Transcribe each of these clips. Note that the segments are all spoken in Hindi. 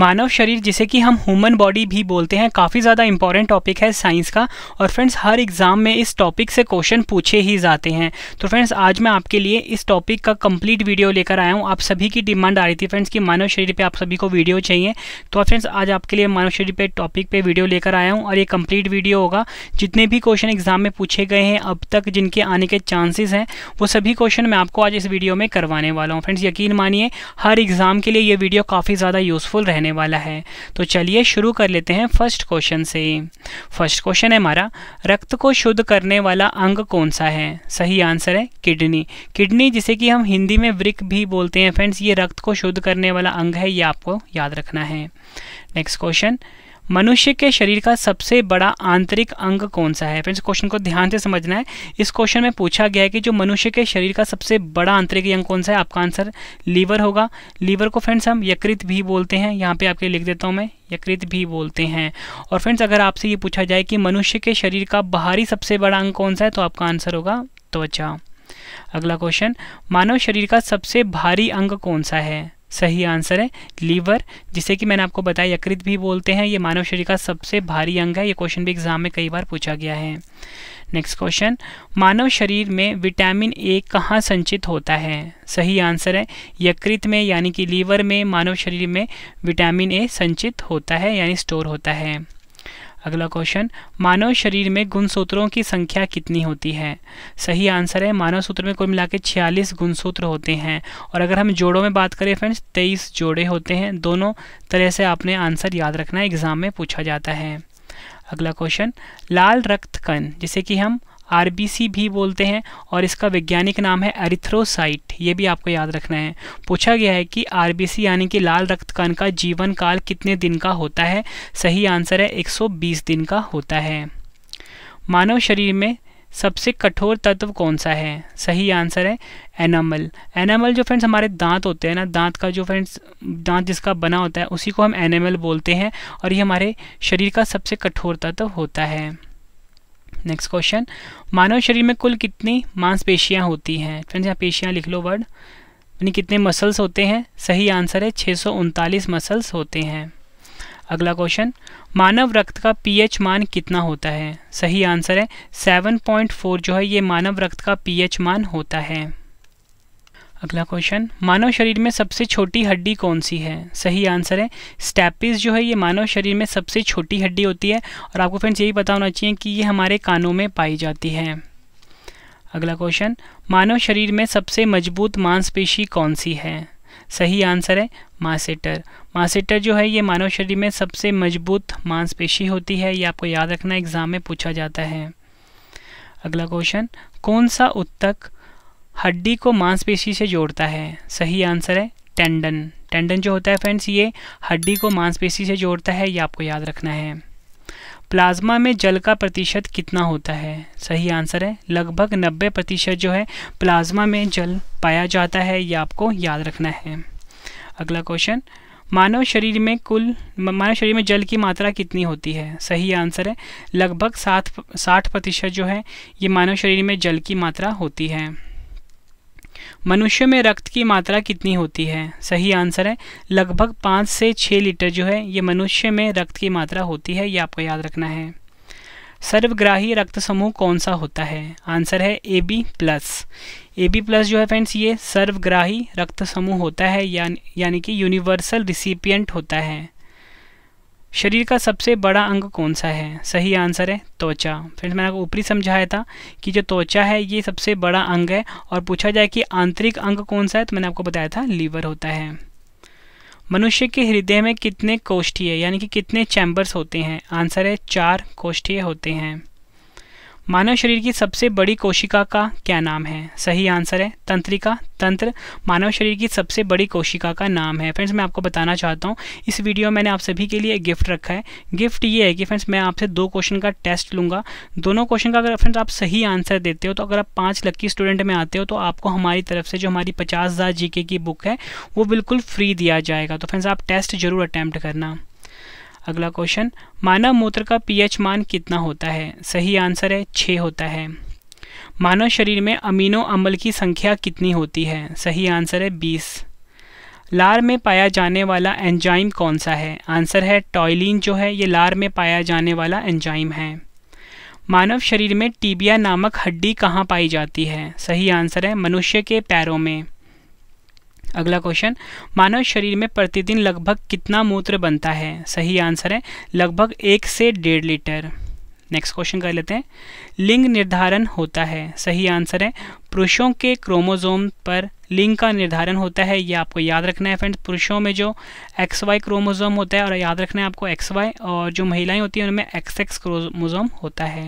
मानव शरीर जिसे कि हम ह्यूमन बॉडी भी बोलते हैं काफ़ी ज़्यादा इंपॉर्टेंट टॉपिक है साइंस का और फ्रेंड्स हर एग्ज़ाम में इस टॉपिक से क्वेश्चन पूछे ही जाते हैं तो फ्रेंड्स आज मैं आपके लिए इस टॉपिक का कंप्लीट वीडियो लेकर आया हूँ आप सभी की डिमांड आ रही थी फ्रेंड्स कि मानव शरीर पर आप सभी को वीडियो चाहिए तो फ्रेंड्स आज आपके लिए मानव शरीर पर टॉपिक पर वीडियो लेकर आया हूँ और ये कम्प्लीट वीडियो होगा जितने भी क्वेश्चन एग्ज़ाम में पूछे गए हैं अब तक जिनके आने के चांसेस हैं वो सभी क्वेश्चन मैं आपको आज इस वीडियो में करवाने वाला हूँ फ्रेंड्स यकीन मानिए हर एग्ज़ाम के लिए ये वीडियो काफ़ी ज़्यादा यूज़फुल रहने रहने वाला है तो चलिए शुरू कर लेते हैं फर्स्ट क्वेश्चन से फर्स्ट क्वेश्चन है हमारा रक्त को शुद्ध करने वाला अंग कौन सा है सही आंसर है किडनी किडनी जिसे कि हम हिंदी में वृक भी बोलते हैं फ्रेंड्स ये रक्त को शुद्ध करने वाला अंग है ये आपको याद रखना है नेक्स्ट क्वेश्चन मनुष्य के शरीर का सबसे बड़ा आंतरिक अंग कौन सा है फ्रेंड्स क्वेश्चन को ध्यान से समझना है इस क्वेश्चन में पूछा गया है कि जो मनुष्य के शरीर का सबसे बड़ा आंतरिक अंग कौन सा है आपका आंसर लीवर होगा लीवर को फ्रेंड्स हम यकृत भी बोलते हैं यहाँ पे आपके लिख देता हूँ मैं यकृत भी बोलते हैं और फ्रेंड्स अगर आपसे ये पूछा जाए कि मनुष्य के शरीर का बाहरी सबसे बड़ा अंग कौन सा है तो आपका आंसर होगा त्वचा अगला क्वेश्चन मानव शरीर का सबसे भारी अंग कौन सा है सही आंसर है लीवर जिसे कि मैंने आपको बताया यकृत भी बोलते हैं ये मानव शरीर का सबसे भारी अंग है ये क्वेश्चन भी एग्जाम में कई बार पूछा गया है नेक्स्ट क्वेश्चन मानव शरीर में विटामिन ए कहाँ संचित होता है सही आंसर है यकृत में यानी कि लीवर में मानव शरीर में विटामिन ए संचित होता है यानी स्टोर होता है अगला क्वेश्चन मानव शरीर में गुणसूत्रों की संख्या कितनी होती है सही आंसर है मानव सूत्र में कुल मिला के छियालीस गुणसूत्र होते हैं और अगर हम जोड़ों में बात करें फ्रेंड्स तेईस जोड़े होते हैं दोनों तरह से आपने आंसर याद रखना एग्जाम में पूछा जाता है अगला क्वेश्चन लाल रक्त कण जिसे कि हम आरबीसी भी बोलते हैं और इसका वैज्ञानिक नाम है एरिथ्रोसाइट ये भी आपको याद रखना है पूछा गया है कि आरबीसी यानी कि लाल रक्त कण का जीवन काल कितने दिन का होता है सही आंसर है 120 दिन का होता है मानव शरीर में सबसे कठोर तत्व कौन सा है सही आंसर है एनामल एनामल जो फ्रेंड्स हमारे दांत होते हैं ना दांत का जो फ्रेंड्स दांत जिसका बना होता है उसी को हम एनामल बोलते हैं और ये हमारे शरीर का सबसे कठोर तत्व होता है नेक्स्ट क्वेश्चन मानव शरीर में कुल कितनी मांसपेशियाँ होती हैं फ्रेंड्स यहाँ पेशियाँ लिख लो वर्ड यानी कितने मसल्स होते हैं सही आंसर है छः मसल्स होते हैं अगला क्वेश्चन मानव रक्त का पीएच मान कितना होता है सही आंसर है 7.4 जो है ये मानव रक्त का पीएच मान होता है अगला क्वेश्चन मानव शरीर में सबसे छोटी हड्डी कौन सी है सही आंसर है स्टैपिस जो है ये मानव शरीर में सबसे छोटी हड्डी होती है और आपको फ्रेंड्स यही पता होना चाहिए कि ये हमारे कानों में पाई जाती है अगला क्वेश्चन मानव शरीर में सबसे मजबूत मांसपेशी कौन सी है सही आंसर है मासेटर मासेटर जो है ये मानव शरीर में सबसे मजबूत मांसपेशी होती है ये आपको याद रखना एग्जाम में पूछा जाता है अगला क्वेश्चन कौन सा उत्तक हड्डी को मांसपेशी से जोड़ता है सही आंसर है टेंडन टेंडन जो होता है फ्रेंड्स ये हड्डी को मांसपेशी से जोड़ता है ये आपको याद रखना है प्लाज्मा में जल का प्रतिशत कितना होता है सही आंसर है लगभग 90 प्रतिशत जो है प्लाज्मा में जल पाया जाता है ये आपको याद रखना है अगला क्वेश्चन मानव शरीर में कुल मानव शरीर में जल की मात्रा कितनी होती है सही आंसर है लगभग सात साठ प्रतिशत जो है ये मानव शरीर में जल की मात्रा होती है मनुष्य में रक्त की मात्रा कितनी होती है सही आंसर है लगभग पाँच से छः लीटर जो है ये मनुष्य में रक्त की मात्रा होती है ये आपको याद रखना है सर्वग्राही रक्त समूह कौन सा होता है आंसर है A B plus A B plus जो है फ्रेंड्स ये सर्वग्राही रक्त समूह होता है यानी यानी कि यूनिवर्सल रिसिपियंट होता है शरीर का सबसे बड़ा अंग कौन सा है सही आंसर है त्वचा फ्रेंड्स मैंने आपको ऊपरी समझाया था कि जो त्वचा है ये सबसे बड़ा अंग है और पूछा जाए कि आंतरिक अंग कौन सा है तो मैंने आपको बताया था लीवर होता है मनुष्य के हृदय में कितने कोष्ठीय यानी कि कितने चैम्बर्स होते हैं आंसर है चार कोष्ठीय होते हैं मानव शरीर की सबसे बड़ी कोशिका का क्या नाम है सही आंसर है तंत्रिका तंत्र मानव शरीर की सबसे बड़ी कोशिका का नाम है फ्रेंड्स मैं आपको बताना चाहता हूँ इस वीडियो में मैंने आप सभी के लिए एक गिफ्ट रखा है गिफ्ट ये है कि फ्रेंड्स मैं आपसे दो क्वेश्चन का टेस्ट लूँगा दोनों क्वेश्चन का अगर फ्रेंड्स आप सही आंसर देते हो तो अगर आप पाँच लक्की स्टूडेंट में आते हो तो आपको हमारी तरफ से जो हमारी पचास हज़ार की बुक है वो बिल्कुल फ्री दिया जाएगा तो फ्रेंड्स आप टेस्ट ज़रूर अटैम्प्ट करना अगला क्वेश्चन मानव मूत्र का पीएच मान कितना होता है सही आंसर है छः होता है मानव शरीर में अमीनो अम्ल की संख्या कितनी होती है सही आंसर है बीस लार में पाया जाने वाला एंजाइम कौन सा है आंसर है टॉयलिन जो है ये लार में पाया जाने वाला एंजाइम है मानव शरीर में टीबिया नामक हड्डी कहाँ पाई जाती है सही आंसर है मनुष्य के पैरों में अगला क्वेश्चन मानव शरीर में प्रतिदिन लगभग कितना मूत्र बनता है सही आंसर है लगभग एक से डेढ़ लीटर नेक्स्ट क्वेश्चन कर लेते हैं लिंग निर्धारण होता है सही आंसर है पुरुषों के क्रोमोजोम पर लिंग का निर्धारण होता है ये आपको याद रखना है फ्रेंड पुरुषों में जो एक्स वाई क्रोमोजोम होता है और याद रखना है आपको एक्स वाई और जो महिलाएं होती हैं उनमें एक्स एक्स क्रोमोजोम होता है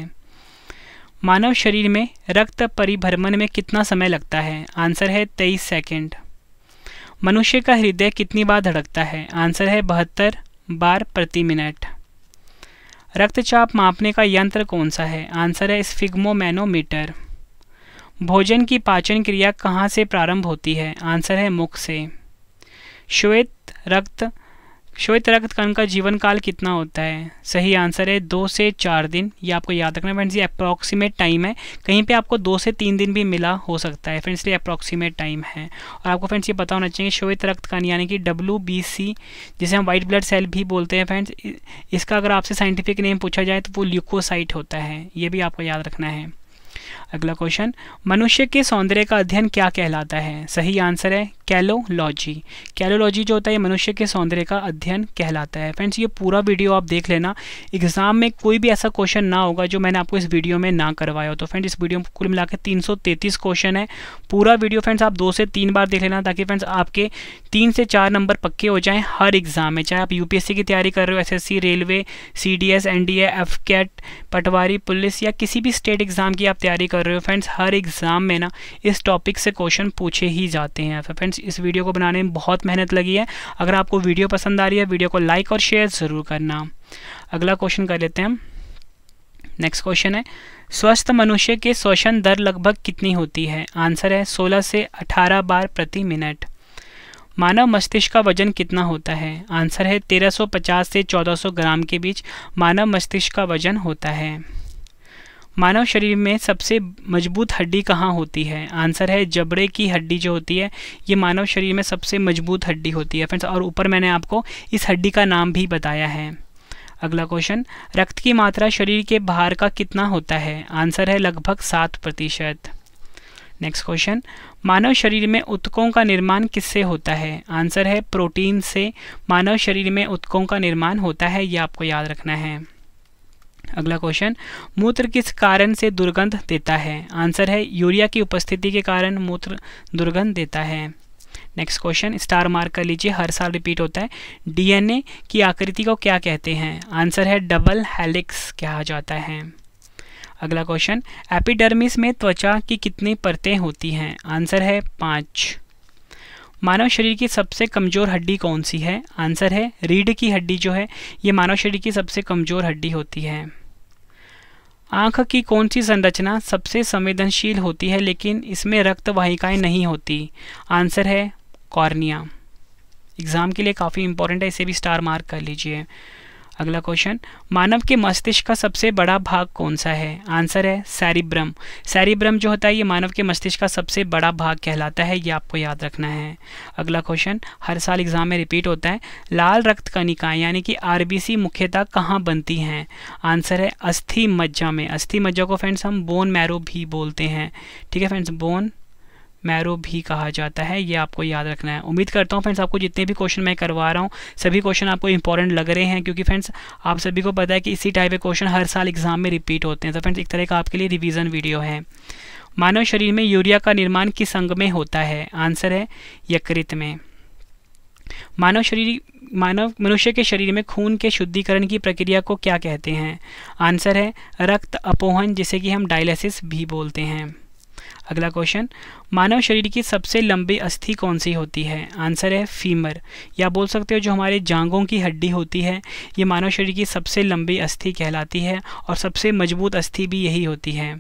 मानव शरीर में रक्त परिभ्रमण में कितना समय लगता है आंसर है तेईस सेकेंड मनुष्य का हृदय कितनी बार धड़कता है आंसर है बहत्तर बार प्रति मिनट रक्तचाप मापने का यंत्र कौन सा है आंसर है स्फिग्मोमैनोमीटर भोजन की पाचन क्रिया कहाँ से प्रारंभ होती है आंसर है मुख से श्वेत रक्त रक्त कण का जीवन काल कितना होता है सही आंसर है दो से चार दिन ये आपको याद रखना फ्रेंड्स ये अप्रॉक्सीमेट टाइम है कहीं पे आपको दो से तीन दिन भी मिला हो सकता है फ्रेंड्स ये अप्रॉक्सीमेट टाइम है और आपको फ्रेंड्स ये पता होना चाहिए रक्त कण यानी कि डब्ल्यू जिसे हम वाइट ब्लड सेल भी बोलते हैं फ्रेंड्स इसका अगर आपसे साइंटिफिक नेम पूछा जाए तो वो ल्यूकोसाइट होता है ये भी आपको याद रखना है अगला क्वेश्चन मनुष्य के सौंदर्य का अध्ययन क्या कहलाता है सही आंसर है कैलोलॉजी कैलोलॉजी जो होता है ये मनुष्य के सौंदर्य का अध्ययन कहलाता है फ्रेंड्स ये पूरा वीडियो आप देख लेना एग्जाम में कोई भी ऐसा क्वेश्चन ना होगा जो मैंने आपको इस वीडियो में ना करवाया हो तो फ्रेंड्स इस वीडियो में कुल मिलाकर 333 क्वेश्चन है पूरा वीडियो फ्रेंड्स आप दो से तीन बार देख लेना ताकि फ्रेंड्स आपके तीन से चार नंबर पक्के हो जाएँ हर एग्जाम में चाहे आप यू की तैयारी कर रहे हो एस रेलवे सी डी एफकेट पटवारी पुलिस या किसी भी स्टेट एग्जाम की आप तैयारी कर रहे हो फ्रेंड्स हर एग्जाम में ना इस टॉपिक से क्वेश्चन पूछे ही जाते हैं तो फ्रेंड्स फ्रेंड्स इस वीडियो को बनाने में बहुत मेहनत लगी है अगर आपको वीडियो पसंद आ रही है वीडियो को लाइक और शेयर ज़रूर करना अगला क्वेश्चन कर लेते हैं हम नेक्स्ट क्वेश्चन है स्वस्थ मनुष्य के शोषण दर लगभग कितनी होती है आंसर है 16 से 18 बार प्रति मिनट मानव मस्तिष्क का वजन कितना होता है आंसर है 1350 से 1400 ग्राम के बीच मानव मस्तिष्क का वजन होता है मानव शरीर में सबसे मजबूत हड्डी कहाँ होती है आंसर है जबड़े की हड्डी जो होती है ये मानव शरीर में सबसे मजबूत हड्डी होती है फ्रेंड्स और ऊपर मैंने आपको इस हड्डी का नाम भी बताया है अगला क्वेश्चन रक्त की मात्रा शरीर के बाहर का कितना होता है आंसर है लगभग सात प्रतिशत नेक्स्ट क्वेश्चन मानव शरीर में उत्कों का निर्माण किससे होता है आंसर है प्रोटीन से मानव शरीर में उत्कों का निर्माण होता है ये आपको याद रखना है अगला क्वेश्चन मूत्र किस कारण से दुर्गंध देता है आंसर है यूरिया की उपस्थिति के कारण मूत्र दुर्गंध देता है नेक्स्ट क्वेश्चन स्टार मार्क कर लीजिए हर साल रिपीट होता है डीएनए की आकृति को क्या कहते हैं आंसर है डबल हेलिक्स कहा जाता है अगला क्वेश्चन एपिडर्मिस में त्वचा की कितनी परतें होती हैं आंसर है पाँच मानव शरीर की सबसे कमज़ोर हड्डी कौन सी है आंसर है रीढ़ की हड्डी जो है ये मानव शरीर की सबसे कमज़ोर हड्डी होती है आंख की कौन सी संरचना सबसे संवेदनशील होती है लेकिन इसमें रक्त वाहिकाएं नहीं होती आंसर है कॉर्निया एग्ज़ाम के लिए काफ़ी इंपॉर्टेंट है इसे भी स्टार मार्क कर लीजिए अगला क्वेश्चन मानव के मस्तिष्क का सबसे बड़ा भाग कौन सा है आंसर है सैरिब्रम सैरिब्रम जो होता है ये मानव के मस्तिष्क का सबसे बड़ा भाग कहलाता है ये आपको याद रखना है अगला क्वेश्चन हर साल एग्जाम में रिपीट होता है लाल रक्त कणिकाएं यानी कि आरबीसी मुख्यतः कहाँ बनती हैं आंसर है अस्थि मज्जा में अस्थि मज्जा को फ्रेंड्स हम बोन मैरो भी बोलते हैं ठीक है फ्रेंड्स बोन मैरो भी कहा जाता है ये आपको याद रखना है उम्मीद करता हूँ फ्रेंड्स आपको जितने भी क्वेश्चन मैं करवा रहा हूँ सभी क्वेश्चन आपको इंपॉर्टेंट लग रहे हैं क्योंकि फ्रेंड्स आप सभी को पता है कि इसी टाइप के क्वेश्चन हर साल एग्जाम में रिपीट होते हैं तो फ्रेंड्स एक तरह का आपके लिए रिविज़न वीडियो है मानव शरीर में यूरिया का निर्माण किस अंग में होता है आंसर है यकृत में मानव शरीर मानव मनुष्य के शरीर में खून के शुद्धिकरण की प्रक्रिया को क्या कहते हैं आंसर है रक्त अपोहन जिसे कि हम डायलिसिस भी बोलते हैं अगला क्वेश्चन मानव शरीर की सबसे लंबी अस्थि कौन सी होती है आंसर है फीमर या बोल सकते हो जो हमारे जांघों की हड्डी होती है ये मानव शरीर की सबसे लंबी अस्थि कहलाती है और सबसे मजबूत अस्थि भी यही होती है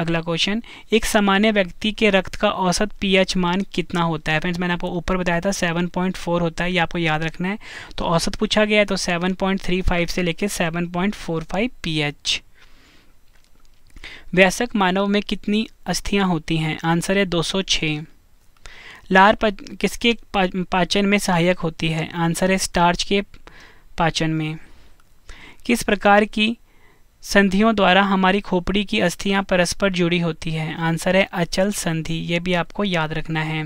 अगला क्वेश्चन एक सामान्य व्यक्ति के रक्त का औसत पीएच मान कितना होता है फ्रेंड्स मैंने आपको ऊपर बताया था 7.4 होता है ये आपको याद रखना है तो औसत पूछा गया है तो 7.35 से लेके 7.45 पीएच वयस्क मानव में कितनी अस्थियां होती हैं आंसर है 206 लार पा, किसके पा, पाचन में सहायक होती है आंसर है स्टार्च के पाचन में किस प्रकार की संधियों द्वारा हमारी खोपड़ी की अस्थियां परस्पर जुड़ी होती है आंसर है अचल संधि ये भी आपको याद रखना है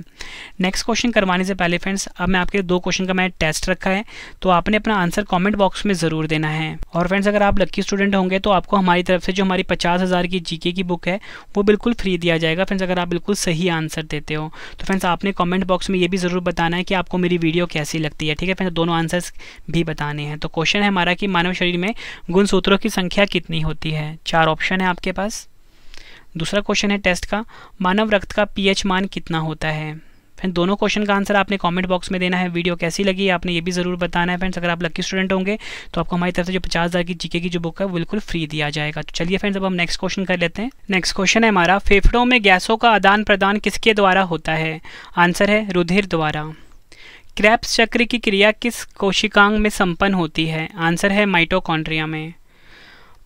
नेक्स्ट क्वेश्चन करवाने से पहले फ्रेंड्स अब मैं आपके दो क्वेश्चन का मैंने टेस्ट रखा है तो आपने अपना आंसर कमेंट बॉक्स में ज़रूर देना है और फ्रेंड्स अगर आप लक्की स्टूडेंट होंगे तो आपको हमारी तरफ से जो हमारी पचास हज़ार की जीके की बुक है वो बिल्कुल फ्री दिया जाएगा फ्रेंड्स अगर आप बिल्कुल सही आंसर देते हो तो फ्रेंड्स आपने कॉमेंट बॉक्स में ये भी ज़रूर बताना है कि आपको मेरी वीडियो कैसी लगती है ठीक है फ्रेंड्स दोनों आंसर्स भी बताने हैं तो क्वेश्चन है हमारा कि मानव शरीर में गुणसूत्रों की संख्या कितनी कितनी होती है चार ऑप्शन है आपके पास दूसरा क्वेश्चन है टेस्ट का मानव रक्त का पीएच मान कितना होता है फ्रेंड दोनों क्वेश्चन का आंसर आपने कमेंट बॉक्स में देना है वीडियो कैसी लगी आपने ये भी ज़रूर बताना है फ्रेंड्स अगर आप लकी स्टूडेंट होंगे तो आपको हमारी तरफ से जो पचास हज़ार की जीके की जो बुक है बिल्कुल फ्री दिया जाएगा तो चलिए फ्रेंड्स अब हम नेक्स्ट क्वेश्चन कर लेते हैं नेक्स्ट क्वेश्चन है हमारा फेफड़ों में गैसों का आदान प्रदान किसके द्वारा होता है आंसर है रुधिर द्वारा क्रैप्स चक्र की क्रिया किस कोशिकांग में संपन्न होती है आंसर है माइटोकॉन्ड्रिया में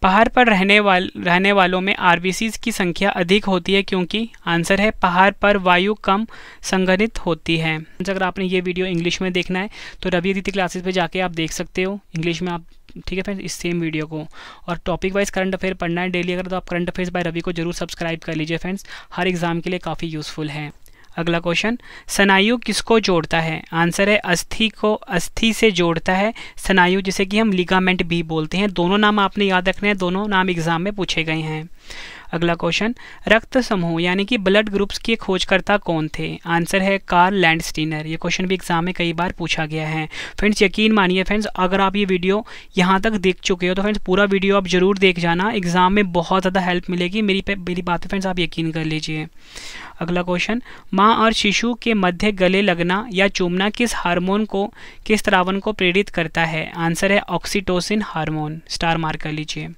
पहाड़ पर रहने वाल रहने वालों में आर की संख्या अधिक होती है क्योंकि आंसर है पहाड़ पर वायु कम संगठित होती है तो अगर आपने ये वीडियो इंग्लिश में देखना है तो रवि अदिति क्लासेस पे जाके आप देख सकते हो इंग्लिश में आप ठीक है फ्रेंड्स इस सेम वीडियो को और टॉपिक वाइज करंट अफेयर पढ़ना है डेली अगर तो आप करंट अफेयर्स बाय रवि को जरूर सब्सक्राइब कर लीजिए फ्रेंड्स हर एग्जाम के लिए काफ़ी यूज़फुल है अगला क्वेश्चन सनायु किसको जोड़ता है आंसर है अस्थि को अस्थि से जोड़ता है सनायु जिसे कि हम लिगामेंट भी बोलते हैं दोनों नाम आपने याद रखने हैं दोनों नाम एग्जाम में पूछे गए हैं अगला क्वेश्चन रक्त समूह यानी कि ब्लड ग्रुप्स के खोजकर्ता कौन थे आंसर है कार्ल लैंडस्टीनर ये क्वेश्चन भी एग्जाम में कई बार पूछा गया है फ्रेंड्स यकीन मानिए फ्रेंड्स अगर आप ये वीडियो यहाँ तक देख चुके हो तो फ्रेंड्स पूरा वीडियो आप जरूर देख जाना एग्जाम में बहुत ज़्यादा हेल्प मिलेगी मेरी मेरी बात फ्रेंड्स आप यकीन कर लीजिए अगला क्वेश्चन माँ और शिशु के मध्य गले लगना या चूमना किस हार्मोन को किस त्रावन को प्रेरित करता है आंसर है ऑक्सीटोसिन हार्मोन स्टार मार्क कर लीजिए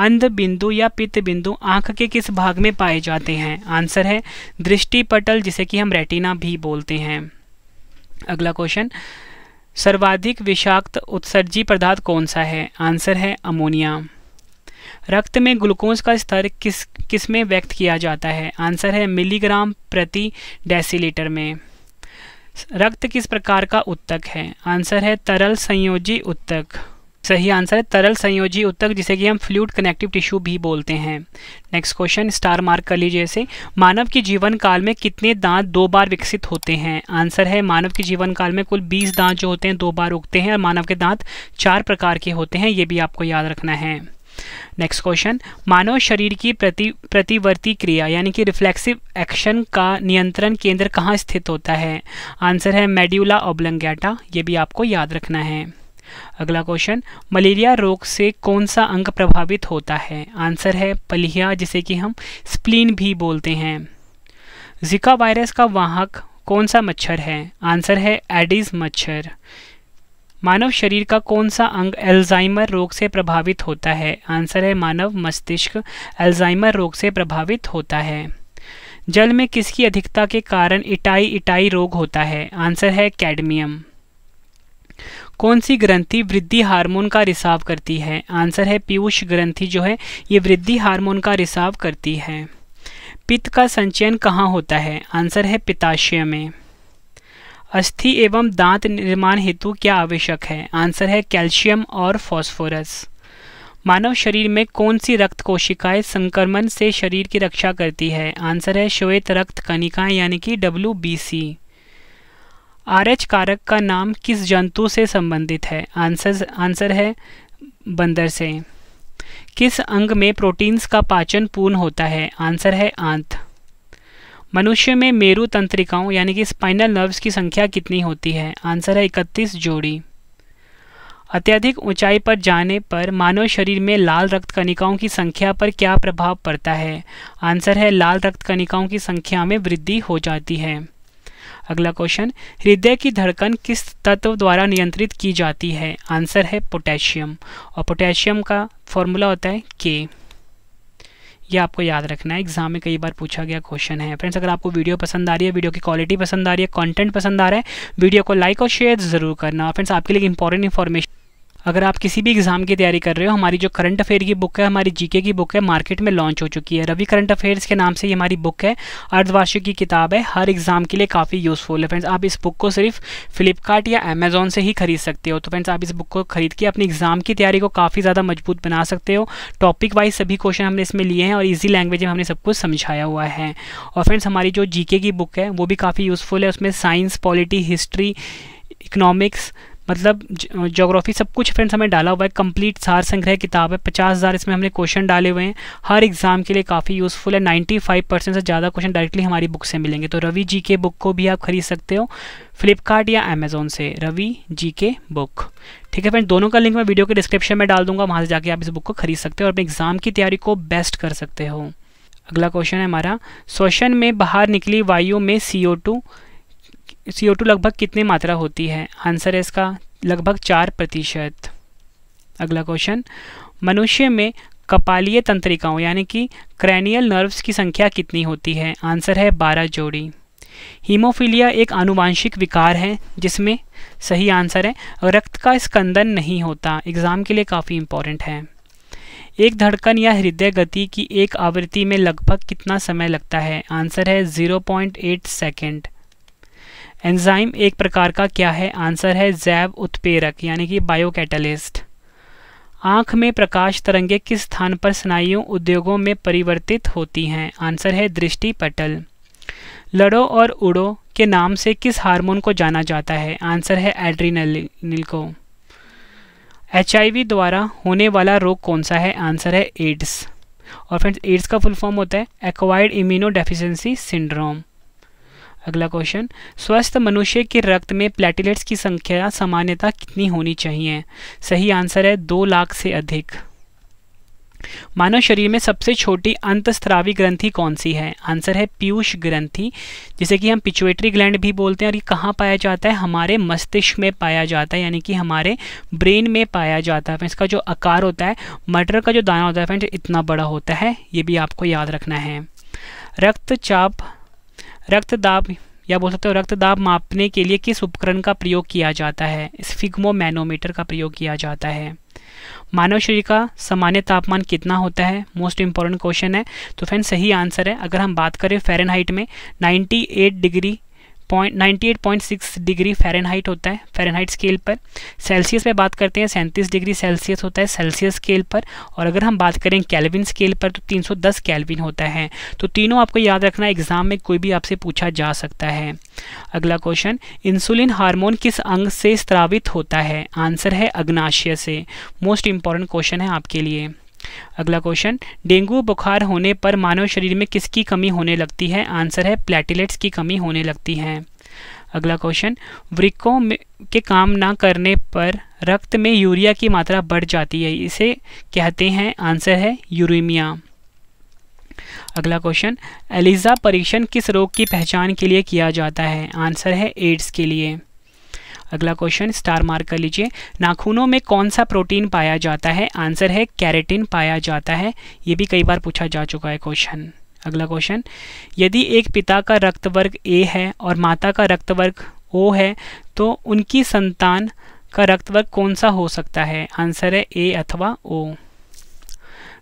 अंध बिंदु या पित्त बिंदु आंख के किस भाग में पाए जाते हैं आंसर है दृष्टि पटल जिसे कि हम रेटिना भी बोलते हैं अगला क्वेश्चन सर्वाधिक विषाक्त उत्सर्जी पदार्थ कौन सा है आंसर है अमोनिया रक्त में ग्लूकोज का स्तर किस किस में व्यक्त किया जाता है आंसर है मिलीग्राम प्रति डेसीलीटर में रक्त किस प्रकार का उत्तक है आंसर है तरल संयोजी उत्तक सही आंसर है तरल संयोजी उत्तक जिसे कि हम फ्लूड कनेक्टिव टिश्यू भी बोलते हैं नेक्स्ट क्वेश्चन स्टार मार्क कर लीजिए इसे मानव के जीवन काल में कितने दांत दो बार विकसित होते हैं आंसर है मानव के जीवन काल में कुल 20 दांत जो होते हैं दो बार उगते हैं और मानव के दांत चार प्रकार के होते हैं ये भी आपको याद रखना है नेक्स्ट क्वेश्चन मानव शरीर की प्रति प्रतिवर्ती क्रिया यानी कि रिफ्लेक्सिव एक्शन का नियंत्रण केंद्र कहाँ स्थित होता है आंसर है मेड्यूला ओब्लंगेटा ये भी आपको याद रखना है अगला क्वेश्चन मलेरिया रोग से कौन सा अंग प्रभावित होता है आंसर है पलिया जिसे कि हम स्प्लीन भी बोलते हैं जिका वायरस का वाहक कौन सा मच्छर है आंसर है एडिज मच्छर मानव शरीर का कौन सा अंग एल्जाइमर रोग से प्रभावित होता है आंसर है मानव मस्तिष्क एल्जाइमर रोग से प्रभावित होता है जल में किसकी अधिकता के कारण इटाई इटाई रोग होता है आंसर है कैडमियम कौन सी ग्रंथि वृद्धि हार्मोन का रिसाव करती है आंसर है पीयूष ग्रंथि जो है ये वृद्धि हार्मोन का रिसाव करती है पित्त का संचयन कहाँ होता है आंसर है पिताशय में अस्थि एवं दांत निर्माण हेतु क्या आवश्यक है आंसर है कैल्शियम और फॉस्फोरस मानव शरीर में कौन सी रक्त कोशिकाएं संक्रमण से शरीर की रक्षा करती है आंसर है श्वेत रक्त कणिकाएं यानी कि डब्ल्यू आरएच कारक का नाम किस जंतु से संबंधित है आंसर आंसर है बंदर से किस अंग में प्रोटीन्स का पाचन पूर्ण होता है आंसर है आंत मनुष्य में मेरु तंत्रिकाओं यानी कि स्पाइनल नर्व्स की संख्या कितनी होती है आंसर है इकतीस जोड़ी अत्यधिक ऊंचाई पर जाने पर मानव शरीर में लाल रक्त कणिकाओं की संख्या पर क्या प्रभाव पड़ता है आंसर है लाल रक्त कणिकाओं की संख्या में वृद्धि हो जाती है अगला क्वेश्चन हृदय की धड़कन किस तत्व द्वारा नियंत्रित की जाती है आंसर है पोटेशियम और पोटेशियम का फॉर्मूला होता है के यह आपको याद रखना है एग्जाम में कई बार पूछा गया क्वेश्चन है फ्रेंड्स अगर आपको वीडियो पसंद आ रही है वीडियो की क्वालिटी पसंद आ रही है कंटेंट पसंद आ रहा है वीडियो को लाइक और शेयर ज़रूर करना फ्रेंड्स आपके लिए इंपॉर्टेंट इन्फॉर्मेशन अगर आप किसी भी एग्ज़ाम की तैयारी कर रहे हो हमारी जो करंट अफेयर की बुक है हमारी जीके की बुक है मार्केट में लॉन्च हो चुकी है रवि करंट अफेयर्स के नाम से ये हमारी बुक है अर्धवार्षिक की किताब है हर एग्ज़ाम के लिए काफ़ी यूज़फुल है फ्रेंड्स आप इस बुक को सिर्फ फ्लिपकार्ट या अमेजोन से ही खरीद सकते हो तो फ्रेंड्स आप इस बुक को खरीद के अपनी एग्ज़ाम की तैयारी को काफ़ी ज़्यादा मजबूत बना सकते हो टॉपिक वाइज सभी क्वेश्चन हमने इसमें लिए हैं और ईजी लैंग्वेज में हमने सब कुछ समझाया हुआ है और फ्रेंड्स हमारी जो जी की बुक है वो भी काफ़ी यूज़फुल है उसमें साइंस पॉलिटी हिस्ट्री इकोनॉमिक्स मतलब जोग्राफी सब कुछ फ्रेंड्स हमें डाला हुआ है कंप्लीट सार संग्रह किताब है पचास हज़ार इसमें हमने क्वेश्चन डाले हुए हैं हर एग्ज़ाम के लिए काफ़ी यूज़फुल है नाइन्टी फाइव परसेंट से ज़्यादा क्वेश्चन डायरेक्टली हमारी बुक से मिलेंगे तो रवि जी के बुक को भी आप खरीद सकते हो फ्लिपकार्ट या अमेज़ोन से रवि जी के बुक ठीक है फ्रेंड दोनों का लिंक मैं वीडियो के डिस्क्रिप्शन में डाल दूंगा वहाँ से जाके आप इस बुक को खरीद सकते हो और अपने एग्ज़ाम की तैयारी को बेस्ट कर सकते हो अगला क्वेश्चन है हमारा श्वसन में बाहर निकली वायु में सी ओ टू सी लगभग कितनी मात्रा होती है आंसर है इसका लगभग चार प्रतिशत अगला क्वेश्चन मनुष्य में कपालीय तंत्रिकाओं यानी कि क्रैनियल नर्व्स की संख्या कितनी होती है आंसर है बारह जोड़ी हीमोफीलिया एक आनुवांशिक विकार है जिसमें सही आंसर है रक्त का स्कंदन नहीं होता एग्ज़ाम के लिए काफ़ी इंपॉर्टेंट है एक धड़कन या हृदय गति की एक आवृत्ति में लगभग कितना समय लगता है आंसर है 0.8 सेकंड। एंजाइम एक प्रकार का क्या है आंसर है जैव उत्पेरक यानी कि बायोकैटलिस्ट आँख में प्रकाश तरंगे किस स्थान पर स्नायु उद्योगों में परिवर्तित होती हैं आंसर है दृष्टि पटल लड़ो और उड़ो के नाम से किस हार्मोन को जाना जाता है आंसर है एड्रीनल को एच द्वारा होने वाला रोग कौन सा है आंसर है एड्स और फ्रेंड्स एड्स का फुल फॉर्म होता है एक्वायर्ड इम्यूनो डेफिशेंसी सिंड्रोम अगला क्वेश्चन स्वस्थ मनुष्य के रक्त में प्लेटलेट्स की संख्या सामान्यतः कितनी होनी चाहिए सही आंसर है दो लाख से अधिक मानव शरीर में सबसे छोटी अंतस्त्रावी ग्रंथि कौन सी है आंसर है पीयूष ग्रंथि जिसे कि हम पिचुएटरी ग्लैंड भी बोलते हैं और ये कहाँ पाया जाता है हमारे मस्तिष्क में पाया जाता है यानी कि हमारे ब्रेन में पाया जाता है फ्रेंड्स का जो आकार होता है मटर का जो दाना होता है फ्रेंड्स इतना बड़ा होता है ये भी आपको याद रखना है रक्तचाप रक्तदाब या बोल सकते हो रक्तदाब मापने के लिए किस उपकरण का प्रयोग किया जाता है मैनोमीटर का प्रयोग किया जाता है मानव शरीर का सामान्य तापमान कितना होता है मोस्ट इंपॉर्टेंट क्वेश्चन है तो फ्रेंड सही आंसर है अगर हम बात करें फ़ारेनहाइट में 98 degree point ninety eight point six degree Fahrenheit होता है फ़ारेनहाइट स्केल पर सेल्सियस में बात करते हैं सैंतीस डिग्री सेल्सियस होता है सेल्सियस स्केल पर और अगर हम बात करें कैलविन स्केल पर तो तीन सौ दस कैलविन होता है तो तीनों आपको याद रखना एग्ज़ाम में कोई भी आपसे पूछा जा सकता है अगला क्वेश्चन इंसुलिन हार्मोन किस अंग से स्त्रावित होता है आंसर है अग्नाशय से मोस्ट इंपॉर्टेंट क्वेश्चन है आपके लिए अगला क्वेश्चन डेंगू बुखार होने पर मानव शरीर में किसकी कमी होने लगती है आंसर है प्लेटिलेट्स की कमी होने लगती है अगला क्वेश्चन वृक्कों के काम ना करने पर रक्त में यूरिया की मात्रा बढ़ जाती है इसे कहते हैं आंसर है यूरिमिया अगला क्वेश्चन एलिजा परीक्षण किस रोग की पहचान के लिए किया जाता है आंसर है एड्स के लिए अगला क्वेश्चन स्टार मार्क कर लीजिए नाखूनों में कौन सा प्रोटीन पाया जाता है आंसर है कैरेटिन पाया जाता है ये भी कई बार पूछा जा चुका है क्वेश्चन अगला क्वेश्चन यदि एक पिता का रक्त वर्ग ए है और माता का रक्त वर्ग ओ है तो उनकी संतान का रक्त वर्ग कौन सा हो सकता है आंसर है ए अथवा ओ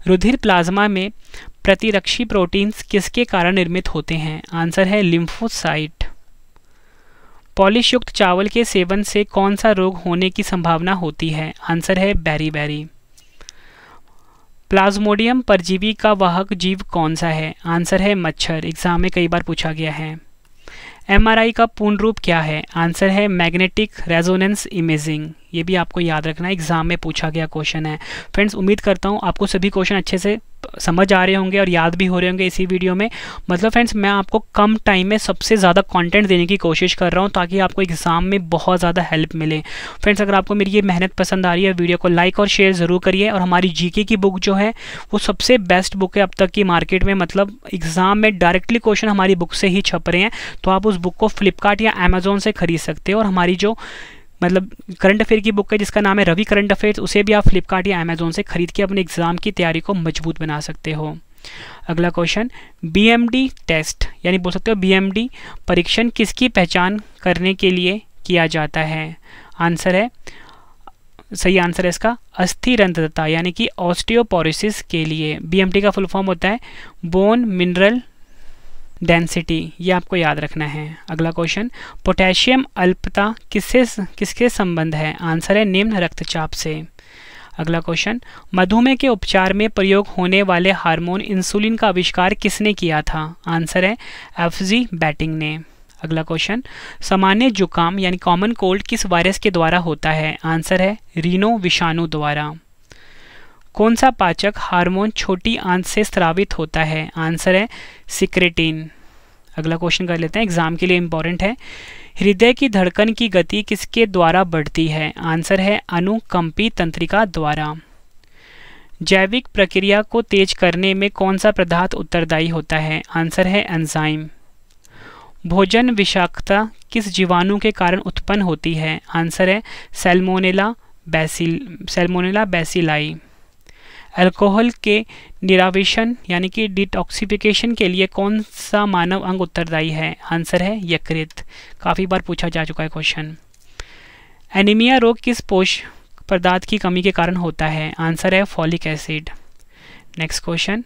रुधिर प्लाज्मा में प्रतिरक्षी प्रोटीन्स किसके कारण निर्मित होते हैं आंसर है लिम्फोसाइट पॉलिश युक्त चावल के सेवन से कौन सा रोग होने की संभावना होती है आंसर है बैरी बैरी प्लाज्मोडियम परजीवी का वाहक जीव कौन सा है आंसर है मच्छर एग्जाम में कई बार पूछा गया है एमआरआई का पूर्ण रूप क्या है आंसर है मैग्नेटिक रेजोनेंस इमेजिंग ये भी आपको याद रखना है एग्जाम में पूछा गया क्वेश्चन है फ्रेंड्स उम्मीद करता हूँ आपको सभी क्वेश्चन अच्छे से समझ आ रहे होंगे और याद भी हो रहे होंगे इसी वीडियो में मतलब फ्रेंड्स मैं आपको कम टाइम में सबसे ज़्यादा कंटेंट देने की कोशिश कर रहा हूँ ताकि आपको एग्ज़ाम में बहुत ज़्यादा हेल्प मिले फ्रेंड्स अगर आपको मेरी ये मेहनत पसंद आ रही है वीडियो को लाइक और शेयर ज़रूर करिए और हमारी जीके की बुक जो है वो सबसे बेस्ट बुक है अब तक की मार्केट में मतलब एग्ज़ाम में डायरेक्टली क्वेश्चन हमारी बुक से ही छप रहे हैं तो आप उस बुक को फ्लिपकार्ट या अमेज़ोन से ख़रीद सकते हो और हमारी जो मतलब करंट अफेयर की बुक है जिसका नाम है रवि करंट अफेयर्स उसे भी आप फ्लिपकार्ट या अमेजोन से खरीद के अपने एग्ज़ाम की तैयारी को मजबूत बना सकते हो अगला क्वेश्चन बीएमडी टेस्ट यानी बोल सकते हो बीएमडी परीक्षण किसकी पहचान करने के लिए किया जाता है आंसर है सही आंसर है इसका अस्थिरंध्रता यानी कि ऑस्टियोपोरिस के लिए बीएमडी का फुल फॉर्म होता है बोन मिनरल डेंसिटी ये आपको याद रखना है अगला क्वेश्चन पोटेशियम अल्पता किससे किसके संबंध है आंसर है निम्न रक्तचाप से अगला क्वेश्चन मधुमेह के उपचार में प्रयोग होने वाले हार्मोन इंसुलिन का आविष्कार किसने किया था आंसर है एफ जी बैटिंग ने अगला क्वेश्चन सामान्य जुकाम यानी कॉमन कोल्ड किस वायरस के द्वारा होता है आंसर है रीनो विषाणु द्वारा कौन सा पाचक हार्मोन छोटी आंत से स्रावित होता है आंसर है सिक्रेटीन अगला क्वेश्चन कर लेते हैं एग्जाम के लिए इंपॉर्टेंट है हृदय की धड़कन की गति किसके द्वारा बढ़ती है आंसर है अनुकंपी तंत्रिका द्वारा जैविक प्रक्रिया को तेज करने में कौन सा पदार्थ उत्तरदायी होता है आंसर है एंजाइम भोजन विषाक्तता किस जीवाणु के कारण उत्पन्न होती है आंसर है salmonella bacillus salmonella bacilli alcohol के निरावेशन यानी कि डिटॉक्सिफिकेशन के लिए कौन सा मानव अंग उत्तरदायी है आंसर है यकृत काफ़ी बार पूछा जा चुका है क्वेश्चन एनीमिया रोग किस पोष पदार्थ की कमी के कारण होता है आंसर है folic acid next question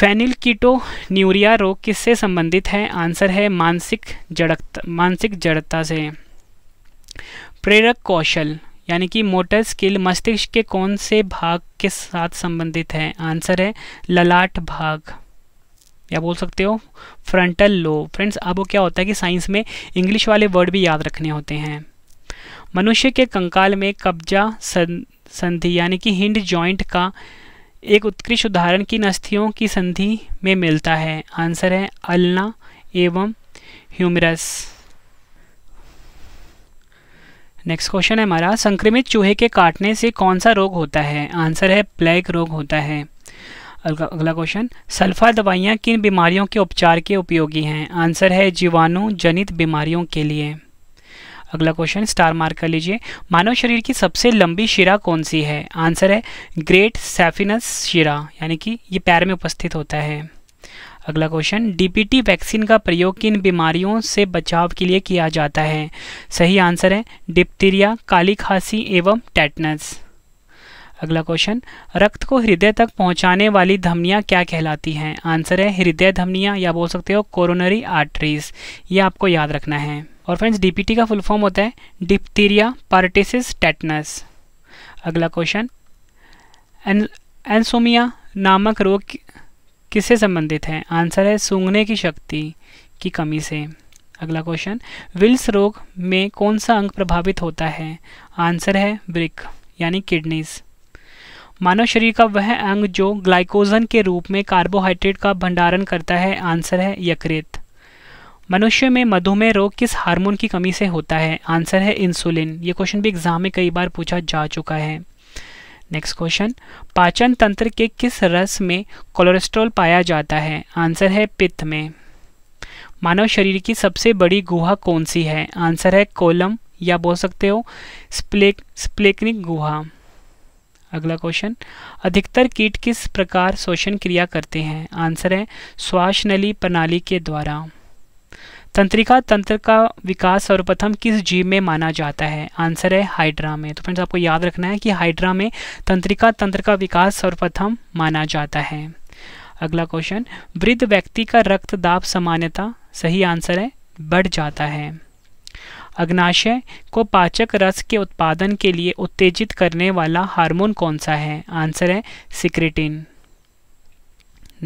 phenylketonuria रोग किससे संबंधित है आंसर है मानसिक जड़त मानसिक जड़ता से प्रेरक कौशल यानी कि मोटर स्किल मस्तिष्क के कौन से भाग किस साथ संबंधित है आंसर है ललाट भाग या बोल सकते हो फ्रंटल लो फ्रेंड्स अब वो क्या होता है कि साइंस में इंग्लिश वाले वर्ड भी याद रखने होते हैं मनुष्य के कंकाल में कब्जा संधि यानी कि हिंड जॉइंट का एक उत्कृष्ट उदाहरण की नस्थियों की संधि में मिलता है आंसर है अल्ना एवं ह्यूमरस नेक्स्ट क्वेश्चन है हमारा संक्रमित चूहे के काटने से कौन सा रोग होता है आंसर है प्लेग रोग होता है अगला क्वेश्चन सल्फा दवाइयाँ किन बीमारियों के उपचार के उपयोगी हैं आंसर है जीवाणु जनित बीमारियों के लिए अगला क्वेश्चन स्टार मार्क कर लीजिए मानव शरीर की सबसे लंबी शिरा कौन सी है आंसर है ग्रेट सेफिनस शिरा यानी कि ये पैर में उपस्थित होता है अगला क्वेश्चन डीपीटी वैक्सीन का प्रयोग किन बीमारियों से बचाव के लिए किया जाता है सही आंसर है डिप्तीरिया काली खांसी एवं टेटनस अगला क्वेश्चन रक्त को हृदय तक पहुंचाने वाली धमनियां क्या कहलाती हैं आंसर है हृदय धमनियां या बोल सकते हो कोरोनरी आर्टरीज ये आपको याद रखना है और फ्रेंड्स डीपीटी का फुल फॉर्म होता है डिप्तीरिया पार्टिसिस टेटनस अगला क्वेश्चन एन एंसोमिया नामक रोग किससे संबंधित है आंसर है सूंघने की शक्ति की कमी से अगला क्वेश्चन विल्स रोग में कौन सा अंग प्रभावित होता है आंसर है ब्रिक यानी किडनीज मानव शरीर का वह अंग जो ग्लाइकोजन के रूप में कार्बोहाइड्रेट का भंडारण करता है आंसर है यकृत मनुष्य में मधुमेह रोग किस हार्मोन की कमी से होता है आंसर है इंसुलिन ये क्वेश्चन भी एग्जाम में कई बार पूछा जा चुका है नेक्स्ट क्वेश्चन पाचन तंत्र के किस रस में कोलेस्ट्रॉल पाया जाता है आंसर है पित्त में मानव शरीर की सबसे बड़ी गुहा कौन सी है आंसर है कोलम या बोल सकते हो स्प्लेक स्प्लेक्निक गुहा अगला क्वेश्चन अधिकतर कीट किस प्रकार शोषण क्रिया करते हैं आंसर है श्वास नली प्रणाली के द्वारा तंत्रिका तंत्र का विकास सर्वप्रथम किस जीव में माना जाता है आंसर है हाइड्रा में तो फ्रेंड्स आपको याद रखना है कि हाइड्रा में तंत्रिका तंत्र का विकास सर्वप्रथम माना जाता है अगला क्वेश्चन वृद्ध व्यक्ति का रक्त दाब सामान्यता सही आंसर है बढ़ जाता है अग्नाशय को पाचक रस के उत्पादन के लिए उत्तेजित करने वाला हार्मोन कौन सा है आंसर है secretin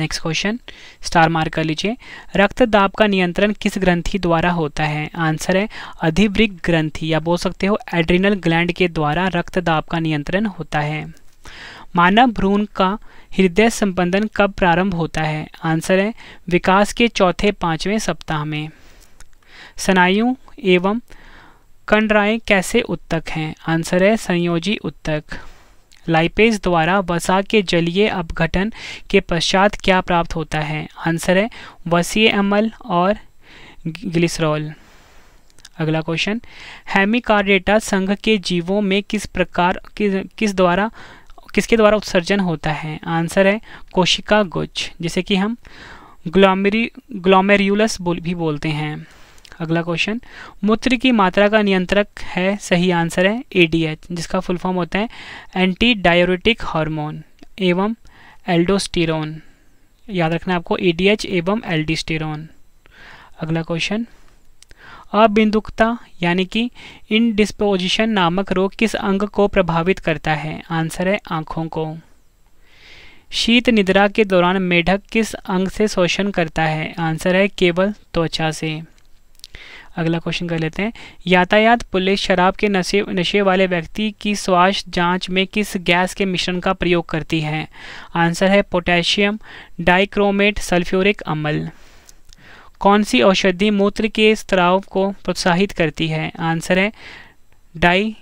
next question star mark कर लीजिए रक्त दाब का नियंत्रण किस ग्रंथि द्वारा होता है आंसर है अधिवृक ग्रंथि या बोल सकते हो एड्रिनल ग्लैंड के द्वारा रक्त दाब का नियंत्रण होता है मानव भ्रूण का हृदय संबंधन कब प्रारंभ होता है आंसर है विकास के चौथे पांचवें सप्ताह में स्नायु एवं कंडराएं कैसे उत्तक हैं आंसर है संयोजी उत्तक लाइपेज द्वारा वसा के जलीय अपघटन के पश्चात क्या प्राप्त होता है आंसर है वसीय अमल और ग्लिसरॉल अगला क्वेश्चन हेमिकार्डेटा संघ के जीवों में किस प्रकार कि, किस द्वारा किसके द्वारा उत्सर्जन होता है आंसर है कोशिका गुच्छ जिसे कि हम ग्लोमेरी ग्लोमेरुलस बोल भी बोलते हैं अगला क्वेश्चन मूत्र की मात्रा का नियंत्रक है सही आंसर है एडीएच जिसका फुल फॉर्म होता है एंटी डायोरेटिक हार्मोन एवं एल्डोस्टिरोन याद रखना आपको एडीएच एवं एल्डिस्टेरोन अगला क्वेश्चन अबिंदुकता यानी कि इनडिस्पोजिशन नामक रोग किस अंग को प्रभावित करता है आंसर है आँखों को शीत निद्रा के दौरान मेढक किस अंग से शोषण करता है आंसर है केवल त्वचा से अगला क्वेश्चन कर लेते हैं यातायात पुलिस शराब के नशे नशे वाले व्यक्ति की स्वास्थ्य जांच में किस गैस के मिश्रण का प्रयोग करती है आंसर है पोटेशियम डाइक्रोमेट सल्फ्यूरिक अम्ल कौन सी औषधि मूत्र के स्त्राव को प्रोत्साहित करती है आंसर है डाई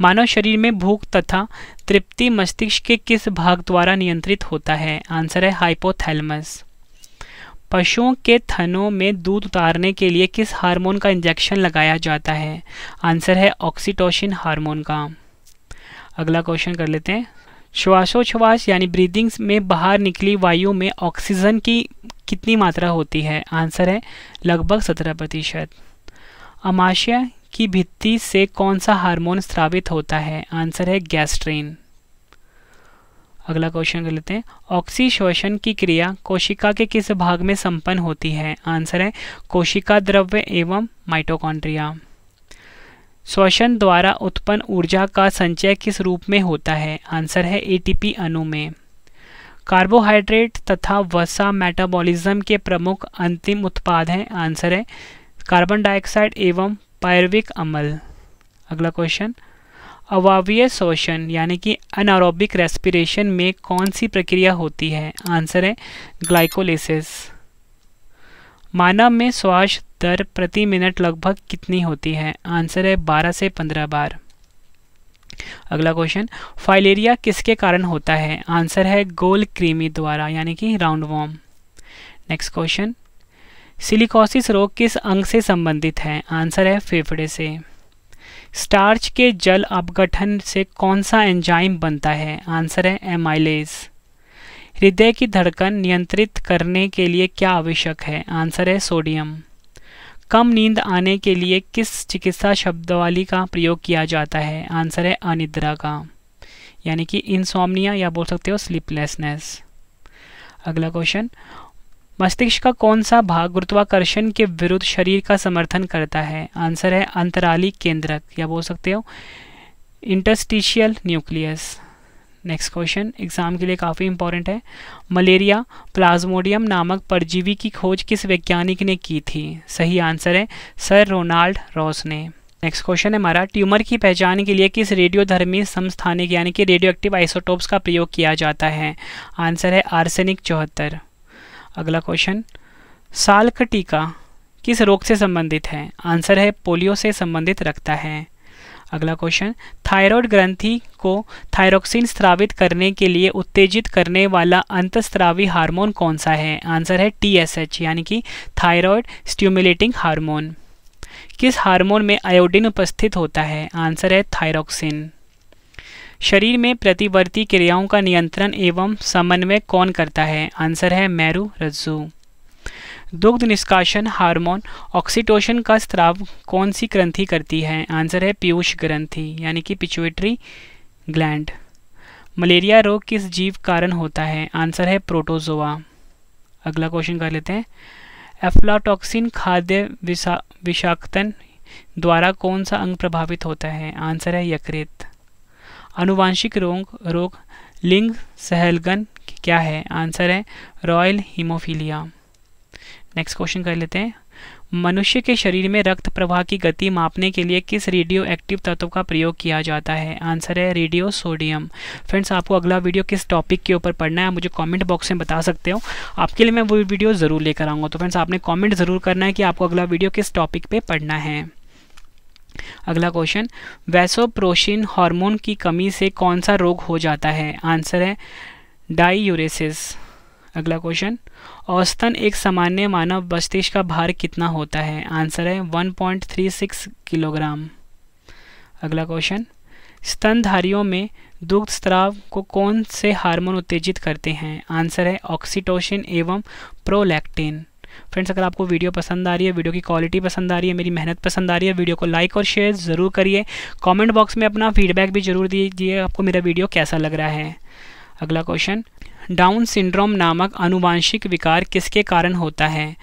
मानव शरीर में भूख तथा तृप्ति मस्तिष्क के किस भाग द्वारा नियंत्रित होता है आंसर है हाइपोथैलमस पशुओं के थनों में दूध उतारने के लिए किस हार्मोन का इंजेक्शन लगाया जाता है आंसर है ऑक्सीटोशिन हार्मोन का अगला क्वेश्चन कर लेते हैं श्वासोच्छ्वास यानी ब्रीदिंग्स में बाहर निकली वायु में ऑक्सीजन की कितनी मात्रा होती है आंसर है लगभग सत्रह प्रतिशत अमाशय की भित्ति से कौन सा हार्मोन स्रावित होता है आंसर है गैस्ट्रेन अगला क्वेश्चन कर लेते हैं ऑक्सीशोषण की क्रिया कोशिका के किस भाग में संपन्न होती है आंसर है कोशिका द्रव्य एवं माइटोकॉन्ड्रिया श्वसन द्वारा उत्पन्न ऊर्जा का संचय किस रूप में होता है आंसर है एटीपी अणु में कार्बोहाइड्रेट तथा वसा मेटाबॉलिज्म के प्रमुख अंतिम उत्पाद हैं आंसर है कार्बन डाइऑक्साइड एवं पायरविक अमल अगला क्वेश्चन अवावियस शोषण यानी कि अनारोबिक रेस्पिरेशन में कौन सी प्रक्रिया होती है आंसर है ग्लाइकोलिसिस मानव में श्वास दर प्रति मिनट लगभग कितनी होती है आंसर है 12 से 15 बार अगला क्वेश्चन फाइलेरिया किसके कारण होता है आंसर है गोल क्रीमी द्वारा यानी कि roundworm next question silicosis रोग किस अंग से संबंधित है आंसर है फेफड़े से स्टार्च के जल अपगठन से कौन सा एंजाइम बनता है आंसर है एमाइलेज हृदय की धड़कन नियंत्रित करने के लिए क्या आवश्यक है आंसर है सोडियम कम नींद आने के लिए किस चिकित्सा शब्दवाली का प्रयोग किया जाता है आंसर है अनिद्रा का यानी कि इंसोमनिया या बोल सकते हो स्लीपलेसनेस अगला क्वेश्चन मस्तिष्क का कौन सा भाग गुरुत्वाकर्षण के विरुद्ध शरीर का समर्थन करता है आंसर है अंतराली केंद्रक या बोल सकते हो interstitial nucleus next question exam के लिए काफ़ी इंपॉर्टेंट है मलेरिया प्लाज्मोडियम नामक परजीवी की खोज किस वैज्ञानिक ने की थी सही आंसर है सर रोनाल्ड रॉस ने नेक्स्ट क्वेश्चन है हमारा ट्यूमर की पहचान के लिए किस रेडियोधर्मी संस्थानिक यानी कि रेडियो एक्टिव आइसोटोप्स का प्रयोग किया जाता है आंसर है आर्सेनिक चौहत्तर अगला क्वेश्चन साल का टीका किस रोग से संबंधित है आंसर है पोलियो से संबंधित रखता है अगला क्वेश्चन थायराइड ग्रंथि को थायरोक्सिन स्त्रावित करने के लिए उत्तेजित करने वाला अंतस्त्रावी हार्मोन कौन सा है आंसर है टीएसएच यानी कि थायराइड स्ट्यूमुलेटिंग हार्मोन किस हार्मोन में आयोडीन उपस्थित होता है आंसर है थायरोक्सिन शरीर में प्रतिवर्ती क्रियाओं का नियंत्रण एवं समन्वय कौन करता है आंसर है मैरू रज्जू दुग्ध निष्कासन हार्मोन ऑक्सीटोशन का स्त्राव कौन सी ग्रंथि करती है आंसर है पीयूष ग्रंथि यानी कि पिचुएटरी ग्लैंड मलेरिया रोग किस जीव कारण होता है आंसर है प्रोटोजोआ अगला क्वेश्चन कर लेते हैं एफ्लाटॉक्सिन खाद्य विषा विषाक्तन द्वारा कौन सा अंग प्रभावित होता है आंसर है यकृत अनुवांशिक रोग रोग लिंग सहलगन क्या है आंसर है रॉयल हीमोफीलिया नेक्स्ट क्वेश्चन कर लेते हैं मनुष्य के शरीर में रक्त प्रवाह की गति मापने के लिए किस रेडियो एक्टिव तत्व का प्रयोग किया जाता है आंसर है रेडियो सोडियम फ्रेंड्स आपको अगला वीडियो किस टॉपिक के ऊपर पढ़ना है मुझे कमेंट बॉक्स में बता सकते हो आपके लिए मैं वो वीडियो ज़रूर लेकर आऊँगा तो फ्रेंड्स आपने कमेंट ज़रूर करना है कि आपको अगला वीडियो किस टॉपिक पर पढ़ना है अगला क्वेश्चन वैसोप्रोशिन हार्मोन की कमी से कौन सा रोग हो जाता है आंसर है डाईयूरेसिस अगला क्वेश्चन औसतन एक सामान्य मानव मस्तिष्क का भार कितना होता है आंसर है 1.36 किलोग्राम अगला क्वेश्चन स्तनधारियों में दुग्ध स्त्राव को कौन से हार्मोन उत्तेजित करते हैं आंसर है ऑक्सीटोशिन एवं प्रोलैक्टिन फ्रेंड्स अगर आपको वीडियो पसंद आ रही है वीडियो की क्वालिटी पसंद आ रही है मेरी मेहनत पसंद आ रही है वीडियो को लाइक और शेयर ज़रूर करिए कॉमेंट बॉक्स में अपना फीडबैक भी जरूर दीजिए आपको मेरा वीडियो कैसा लग रहा है अगला क्वेश्चन डाउन सिंड्रोम नामक अनुवांशिक विकार किसके कारण होता है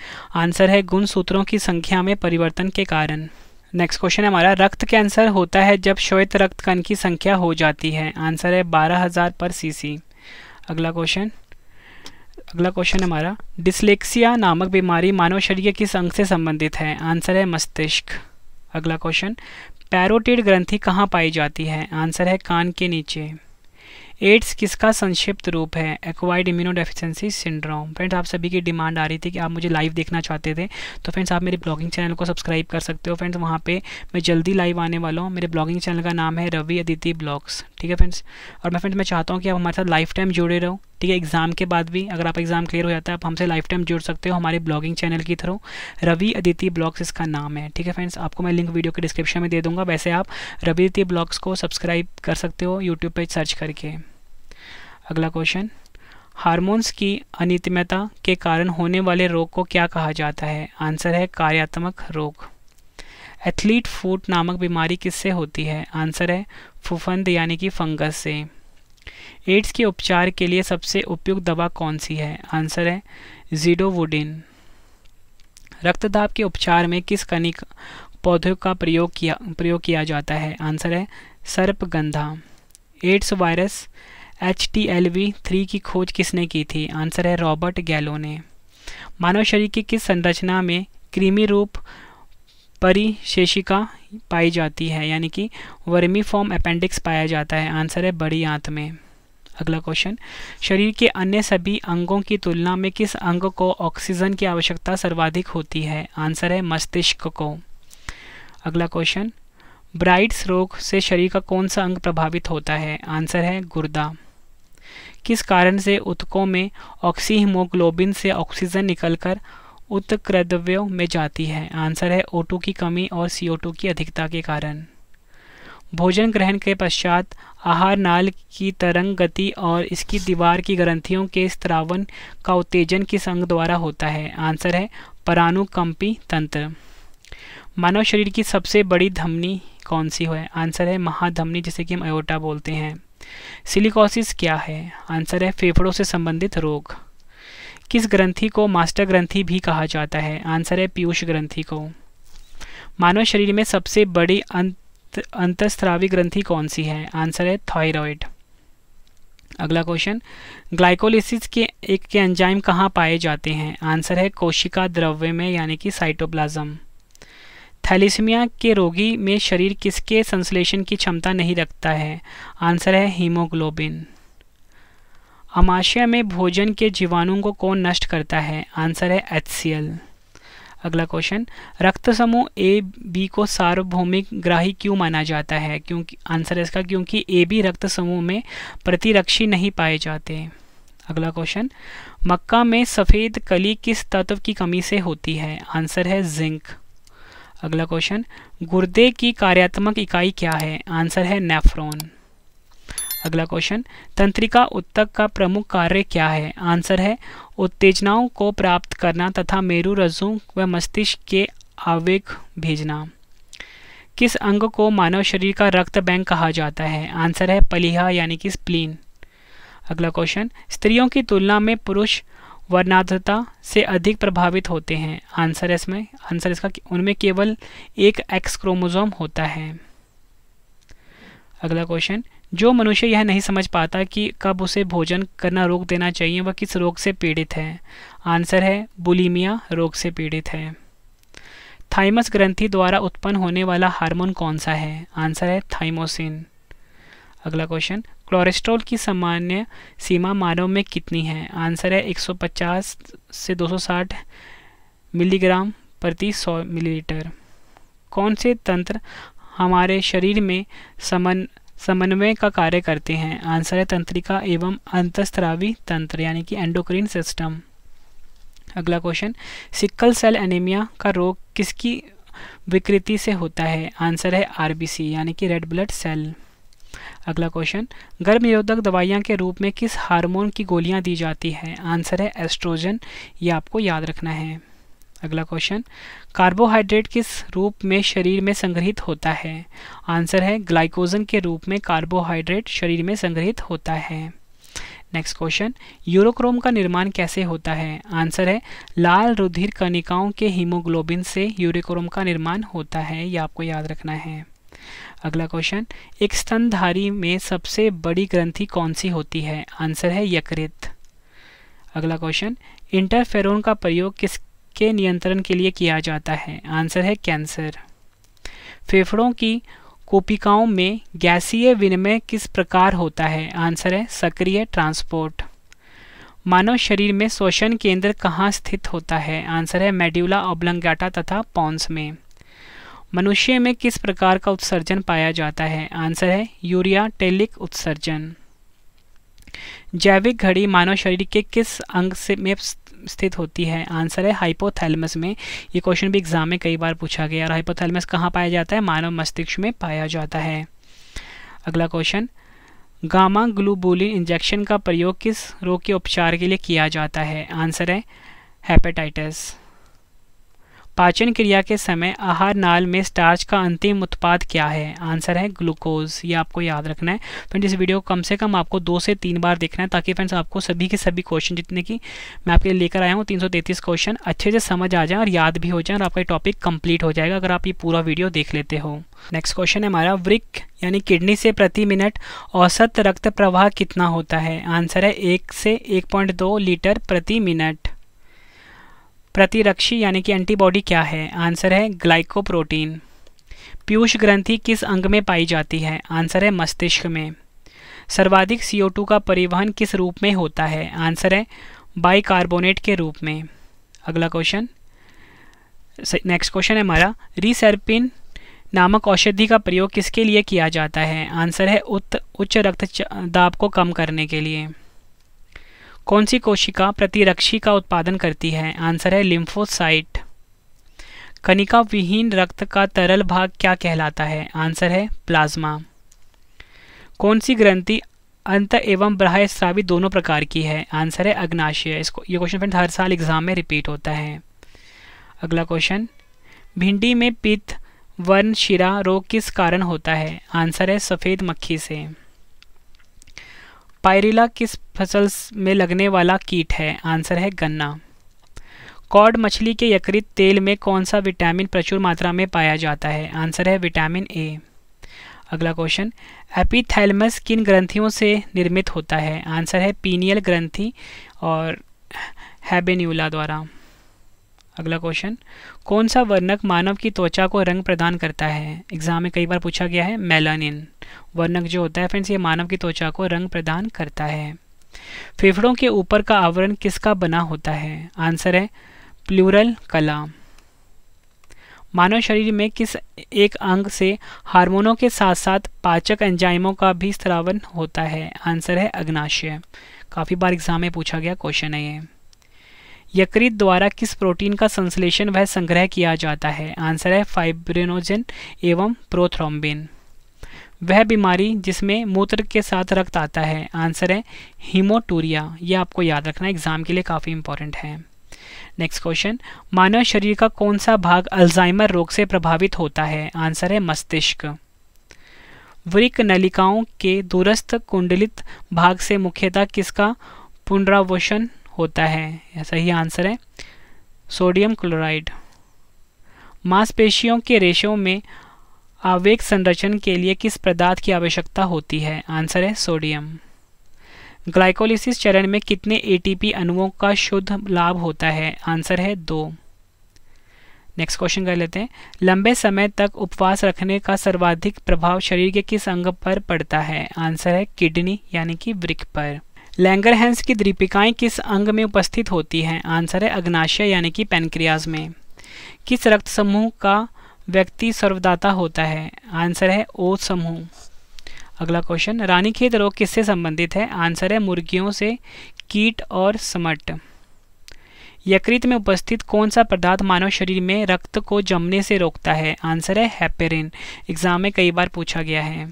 आंसर है गुण सूत्रों की संख्या में परिवर्तन के कारण नेक्स्ट क्वेश्चन है हमारा रक्त कैंसर होता है जब श्वेत रक्त कण की संख्या हो जाती है आंसर है बारह हज़ार पर सीसी अगला क्वेश्चन अगला क्वेश्चन हमारा डिसलेक्सिया नामक बीमारी मानव शरीर किस अंग से संबंधित है आंसर है मस्तिष्क अगला क्वेश्चन पैरोटिड ग्रंथि कहाँ पाई जाती है आंसर है कान के नीचे एड्स किसका संक्षिप्त रूप है acquired immunodeficiency syndrome friends आप सभी की डिमांड आ रही थी कि आप मुझे लाइव देखना चाहते थे तो फ्रेंड्स आप मेरे ब्लॉगिंग चैनल को सब्सक्राइब कर सकते हो फ्रेंड्स वहाँ पे मैं जल्दी लाइव आने वाला हूँ मेरे ब्लॉगिंग चैनल का नाम है रवि अदिति ब्लॉग्स ठीक है फ्रेंड्स और मैं फ्रेंड्स मैं चाहता हूँ कि आप हमारे साथ लाइफ टाइम जुड़े रहो ठीक है एग्ज़ाम के बाद भी अगर आप एग्ज़ाम क्लियर हो जाता है आप हमसे लाइफ टाइम जुड़ सकते हो हमारे ब्लॉगिंग चैनल के थ्रू रवि अदिति ब्लॉग्स इसका नाम है ठीक है फ्रेंड्स आपको मैं लिंक वीडियो के डिस्क्रिप्शन में दे दूंगा वैसे आप रवि अदिति ब्लॉग्स को सब्सक्राइब कर सकते हो यूट्यूब पर सर्च करके अगला क्वेश्चन हार्मोन्स की अनितम्यता के कारण होने वाले रोग को क्या कहा जाता है आंसर है कार्यात्मक रोग एथलीट फूट नामक बीमारी किससे होती है आंसर है फुफंद यानी कि फंगस से एड्स के उपचार के लिए सबसे उपयुक्त दवा कौन सी है आंसर है जीडोवुडिन रक्तदाब के उपचार में किस कनिक पौधों का प्रयोग किया प्रयोग किया जाता है आंसर है सर्पगंधा AIDS virus H T L V three की खोज किसने की थी आंसर है रॉबर्ट गैलो ने मानव शरीर की किस संरचना में कृमि रूप परिशेषिका पाई जाती है यानी कि वर्मी फॉर्म अपेंडिक्स पाया जाता है आंसर है बड़ी आंत में अगला क्वेश्चन शरीर के अन्य सभी अंगों की तुलना में किस अंग को ऑक्सीजन की आवश्यकता सर्वाधिक होती है आंसर है मस्तिष्क को अगला क्वेश्चन ब्राइट्स रोग से शरीर का कौन सा अंग प्रभावित होता है आंसर है गुर्दा किस कारण से उत्कों में ऑक्सीहीमोग्लोबिन से ऑक्सीजन निकलकर उत्क्रद्रव्यों में जाती है आंसर है ओटू की कमी और सी की अधिकता के कारण भोजन ग्रहण के पश्चात आहार नाल की तरंग गति और इसकी दीवार की ग्रंथियों के स्त्रावन का उत्तेजन की संग द्वारा होता है आंसर है परानुकंपी तंत्र मानव शरीर की सबसे बड़ी धमनी कौन सी है आंसर है महाधमनी जिसे कि हम अयोटा बोलते हैं सिलिकोसिस क्या है आंसर है फेफड़ों से संबंधित रोग किस ग्रंथि को मास्टर ग्रंथि भी कहा जाता है आंसर है पीयूष ग्रंथि को मानव शरीर में सबसे बड़ी अंत अंतस्त्रावी ग्रंथि कौन सी है आंसर है थायराइड अगला क्वेश्चन ग्लाइकोलिसिस के एक के एंजाइम कहाँ पाए जाते हैं आंसर है कोशिका द्रव्य में यानी कि साइटोप्लाज्म थैलीसमिया के रोगी में शरीर किसके संश्लेषण की क्षमता नहीं रखता है आंसर है हीमोग्लोबिन अमाशय में भोजन के जीवाणुओं को कौन नष्ट करता है आंसर है एच अगला क्वेश्चन रक्त समूह ए बी को सार्वभौमिक ग्राही क्यों माना जाता है क्योंकि आंसर है इसका क्योंकि ए बी रक्त समूह में प्रतिरक्षी नहीं पाए जाते हैं अगला क्वेश्चन मक्का में सफ़ेद कली किस तत्व की कमी से होती है आंसर है जिंक अगला क्वेश्चन गुर्दे की कार्यात्मक इकाई क्या है आंसर है नेफ्रॉन अगला क्वेश्चन तंत्रिका उत्तक का प्रमुख कार्य क्या है आंसर है उत्तेजनाओं को प्राप्त करना तथा मेरु रजों व मस्तिष्क के आवेग भेजना किस अंग को मानव शरीर का रक्त बैंक कहा जाता है आंसर है पलिहा यानी कि स्प्लीन अगला क्वेश्चन स्त्रियों की तुलना में पुरुष वर्णाधता से अधिक प्रभावित होते हैं आंसर इसमें आंसर इसका उनमें केवल एक एक्स क्रोमोजोम होता है अगला क्वेश्चन जो मनुष्य यह नहीं समझ पाता कि कब उसे भोजन करना रोक देना चाहिए वह किस रोग से पीड़ित है आंसर है बुलीमिया रोग से पीड़ित है थाइमस ग्रंथि द्वारा उत्पन्न होने वाला हार्मोन कौन सा है आंसर है थाइमोसिन अगला क्वेश्चन कोलेस्ट्रॉल की सामान्य सीमा मानव में कितनी है आंसर है 150 से 260 मिलीग्राम प्रति 100 मिलीलीटर कौन से तंत्र हमारे शरीर में समन समन्वय का कार्य करते हैं आंसर है तंत्रिका एवं अंतस्त्रावी तंत्र यानी कि एंडोक्रीन सिस्टम अगला क्वेश्चन सिक्कल सेल एनीमिया का रोग किसकी विकृति से होता है आंसर है आरबीसी यानी कि रेड ब्लड सेल अगला क्वेश्चन गर्भ निरोधक दवाइयाँ के रूप में किस हार्मोन की गोलियाँ दी जाती है आंसर है एस्ट्रोजन ये आपको याद रखना है अगला क्वेश्चन कार्बोहाइड्रेट किस रूप में शरीर में संग्रहित होता है आंसर है ग्लाइकोजन के रूप में कार्बोहाइड्रेट शरीर में संग्रहित होता है नेक्स्ट क्वेश्चन यूरोक्रोम का निर्माण कैसे होता है आंसर है लाल रुधिर कणिकाओं के हीमोग्लोबिन से यूरोक्रोम का निर्माण होता है ये आपको याद रखना है अगला क्वेश्चन एक स्तनधारी में सबसे बड़ी ग्रंथि कौन सी होती है आंसर है यकृत अगला क्वेश्चन इंटरफेरोन का प्रयोग किस के नियंत्रण के लिए किया जाता है आंसर है कैंसर फेफड़ों की कोपिकाओं में गैसीय विनिमय किस प्रकार होता है आंसर है सक्रिय ट्रांसपोर्ट मानव शरीर में शोषण केंद्र कहाँ स्थित होता है आंसर है मेड्यूला ओब्लंगाटा तथा पॉन्स में मनुष्य में किस प्रकार का उत्सर्जन पाया जाता है आंसर है यूरिया टेलिक उत्सर्जन जैविक घड़ी मानव शरीर के किस अंग से में स्थित होती है आंसर है हाइपोथैलमस में ये क्वेश्चन भी एग्जाम में कई बार पूछा गया और हाइपोथैलमस कहाँ पाया जाता है मानव मस्तिष्क में पाया जाता है अगला क्वेश्चन गामा ग्लूबुलिन इंजेक्शन का प्रयोग किस रोग के उपचार के लिए किया जाता है आंसर है हेपेटाइटिस पाचन क्रिया के समय आहार नाल में स्टार्च का अंतिम उत्पाद क्या है आंसर है ग्लूकोज ये आपको याद रखना है फ्रेंड्स इस वीडियो को कम से कम आपको दो से तीन बार देखना है ताकि फ्रेंड्स आपको सभी के सभी क्वेश्चन जितने की मैं आपके लिए लेकर आया हूँ तीन क्वेश्चन अच्छे से समझ आ जाए और याद भी हो जाए और आपका टॉपिक कंप्लीट हो जाएगा अगर आप ये पूरा वीडियो देख लेते हो नेक्स्ट क्वेश्चन है हमारा वृक यानी किडनी से प्रति मिनट औसत रक्त प्रवाह कितना होता है आंसर है एक से एक पॉइंट दो लीटर प्रति मिनट प्रतिरक्षी यानी कि एंटीबॉडी क्या है आंसर है ग्लाइकोप्रोटीन पीयूष ग्रंथि किस अंग में पाई जाती है आंसर है मस्तिष्क में सर्वाधिक सी का परिवहन किस रूप में होता है आंसर है बाइकार्बोनेट के रूप में अगला क्वेश्चन नेक्स्ट क्वेश्चन है हमारा रिसर्पिन नामक औषधि का प्रयोग किसके लिए किया जाता है आंसर है उच्च रक्त दाब को कम करने के लिए कौन सी कोशिका प्रतिरक्षी का उत्पादन करती है आंसर है लिम्फोसाइट कनिका विहीन रक्त का तरल भाग क्या कहलाता है आंसर है प्लाज्मा कौन सी ग्रंथि अंत एवं बाह्य स्रावी दोनों प्रकार की है आंसर है अग्नाशय इसको ये क्वेश्चन फ्रेंड हर साल एग्जाम में रिपीट होता है अगला क्वेश्चन भिंडी में पित्त वर्ण शिरा रोग किस कारण होता है आंसर है सफ़ेद मक्खी से पायरिला किस फसल में लगने वाला कीट है आंसर है गन्ना कॉड मछली के यकृत तेल में कौन सा विटामिन प्रचुर मात्रा में पाया जाता है आंसर है विटामिन ए अगला क्वेश्चन एपीथैलमस किन ग्रंथियों से निर्मित होता है आंसर है पीनियल ग्रंथि और हैबेन्यूला द्वारा अगला क्वेश्चन कौन सा वर्णक मानव की त्वचा को रंग प्रदान करता है एग्जाम में कई बार पूछा गया है मेलानिन वर्णक जो होता है फ्रेंड्स ये मानव की त्वचा को रंग प्रदान करता है फेफड़ों के ऊपर का आवरण किसका बना होता है आंसर है प्लूरल कला मानव शरीर में किस एक अंग से हार्मोनों के साथ साथ पाचक एंजाइमों का भी स्त्रावन होता है आंसर है अग्नाशय काफ़ी बार एग्जाम में पूछा गया क्वेश्चन है ये यकृत द्वारा किस प्रोटीन का संश्लेषण वह संग्रह किया जाता है आंसर है फाइब्रिनोजन एवं प्रोथ्रोम्बिन वह बीमारी जिसमें मूत्र के साथ रक्त आता है आंसर है हीमोटूरिया यह आपको याद रखना एग्जाम के लिए काफ़ी इंपॉर्टेंट है नेक्स्ट क्वेश्चन मानव शरीर का कौन सा भाग अल्जाइमर रोग से प्रभावित होता है आंसर है मस्तिष्क वृक नलिकाओं के दूरस्थ कुंडलित भाग से मुख्यतः किसका पुनरावशन होता है सही आंसर है सोडियम क्लोराइड मांसपेशियों के रेशों में आवेग संरक्षण के लिए किस पदार्थ की आवश्यकता होती है आंसर है सोडियम ग्लाइकोलिसिस चरण में कितने एटीपी अणुओं का शुद्ध लाभ होता है आंसर है दो नेक्स्ट क्वेश्चन कर लेते हैं लंबे समय तक उपवास रखने का सर्वाधिक प्रभाव शरीर के किस अंग पर पड़ता है आंसर है किडनी यानी कि वृक्ष पर लैंगरहेंस की दीपिकाएँ किस अंग में उपस्थित होती हैं आंसर है अग्नाशय यानी कि पेनक्रियाज में किस रक्त समूह का व्यक्ति सर्वदाता होता है आंसर है ओ समूह अगला क्वेश्चन रानीखेत रोग किससे संबंधित है आंसर है मुर्गियों से कीट और समट यकृत में उपस्थित कौन सा पदार्थ मानव शरीर में रक्त को जमने से रोकता है आंसर है हैपेरिन एग्जाम में कई बार पूछा गया है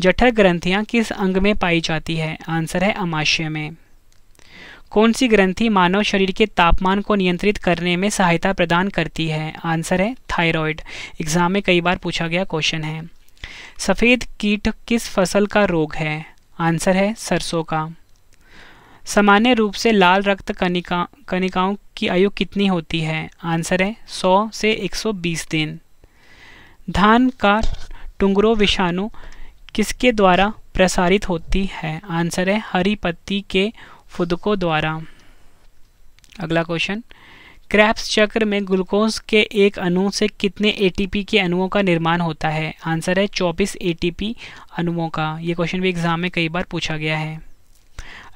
जठर ग्रंथियां किस अंग में पाई जाती है आंसर है अमाशय में कौन सी ग्रंथि मानव शरीर के तापमान को नियंत्रित करने में सहायता प्रदान करती है आंसर है थायराइड एग्जाम में कई बार पूछा गया क्वेश्चन है सफ़ेद कीट किस फसल का रोग है आंसर है सरसों का सामान्य रूप से लाल रक्त कनिका कनिकाओं की आयु कितनी होती है आंसर है 100 से 120 दिन धान का टुंगरो विषाणु किसके द्वारा प्रसारित होती है आंसर है हरी पत्ती के फुदकों द्वारा अगला क्वेश्चन क्रैप्स चक्र में ग्लूकोज के एक अणु से कितने एटीपी के अणुओं का निर्माण होता है आंसर है 24 एटीपी अणुओं का ये क्वेश्चन भी एग्जाम में कई बार पूछा गया है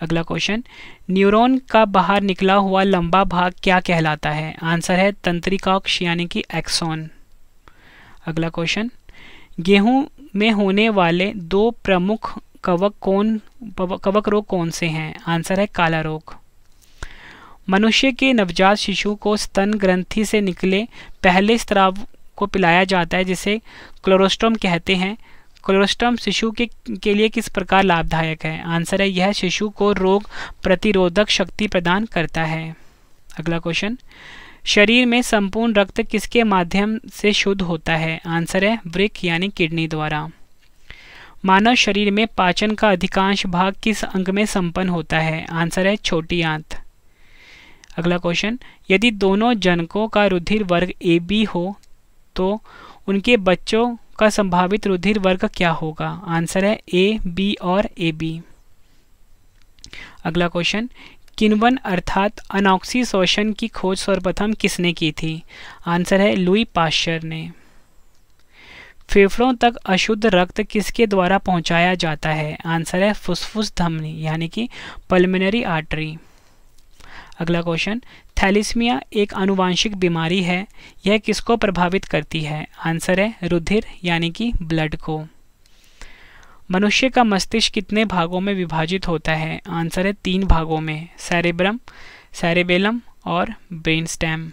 अगला क्वेश्चन न्यूरॉन का बाहर निकला हुआ लंबा भाग क्या कहलाता है आंसर है तंत्रिकाक्ष यानी कि एक्सॉन अगला क्वेश्चन गेहूं में होने वाले दो प्रमुख कवक कौन कवक रोग कौन से हैं आंसर है काला रोग मनुष्य के नवजात शिशु को स्तन ग्रंथि से निकले पहले स्त्राव को पिलाया जाता है जिसे क्लोरोस्टम कहते हैं क्लोरोस्टम शिशु के के लिए किस प्रकार लाभदायक है आंसर है यह शिशु को रोग प्रतिरोधक शक्ति प्रदान करता है अगला क्वेश्चन शरीर में संपूर्ण रक्त किसके माध्यम से शुद्ध होता है आंसर है वृक यानी किडनी द्वारा मानव शरीर में पाचन का अधिकांश भाग किस अंग में संपन्न होता है आंसर है छोटी आंत अगला क्वेश्चन यदि दोनों जनकों का रुधिर वर्ग ए बी हो तो उनके बच्चों का संभावित रुधिर वर्ग क्या होगा आंसर है ए बी और ए बी अगला क्वेश्चन किनवन अर्थात अनॉक्सी शोषण की खोज सर्वप्रथम किसने की थी आंसर है लुई पाश्चर ने फेफड़ों तक अशुद्ध रक्त किसके द्वारा पहुंचाया जाता है आंसर है फुसफुस धमनी यानी कि पल्मनरी आर्टरी अगला क्वेश्चन थैलिसमिया एक आनुवांशिक बीमारी है यह किसको प्रभावित करती है आंसर है रुधिर यानी कि ब्लड को मनुष्य का मस्तिष्क कितने भागों में विभाजित होता है आंसर है तीन भागों में सैरेब्रम सैरेबेलम और ब्रेन स्टैम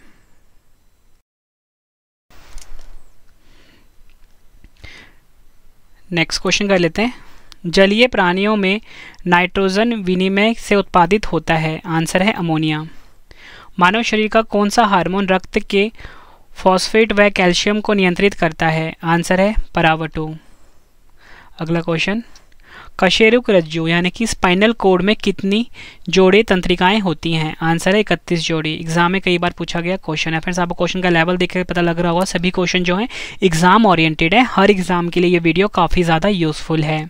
नेक्स्ट क्वेश्चन कर लेते हैं जलीय प्राणियों में नाइट्रोजन विनिमय से उत्पादित होता है आंसर है अमोनिया मानव शरीर का कौन सा हार्मोन रक्त के फॉस्फेट व कैल्शियम को नियंत्रित करता है आंसर है परावटो अगला क्वेश्चन कशेरुक रज्जु यानी कि स्पाइनल कोड में कितनी जोड़े तंत्रिकाएं होती हैं आंसर है इकतीस जोड़ी एग्जाम में कई बार पूछा गया क्वेश्चन है फ्रेंड्स आपको क्वेश्चन का लेवल देखकर पता लग रहा होगा सभी क्वेश्चन जो हैं एग्जाम ओरिएंटेड है हर एग्जाम के लिए ये वीडियो काफ़ी ज़्यादा यूजफुल है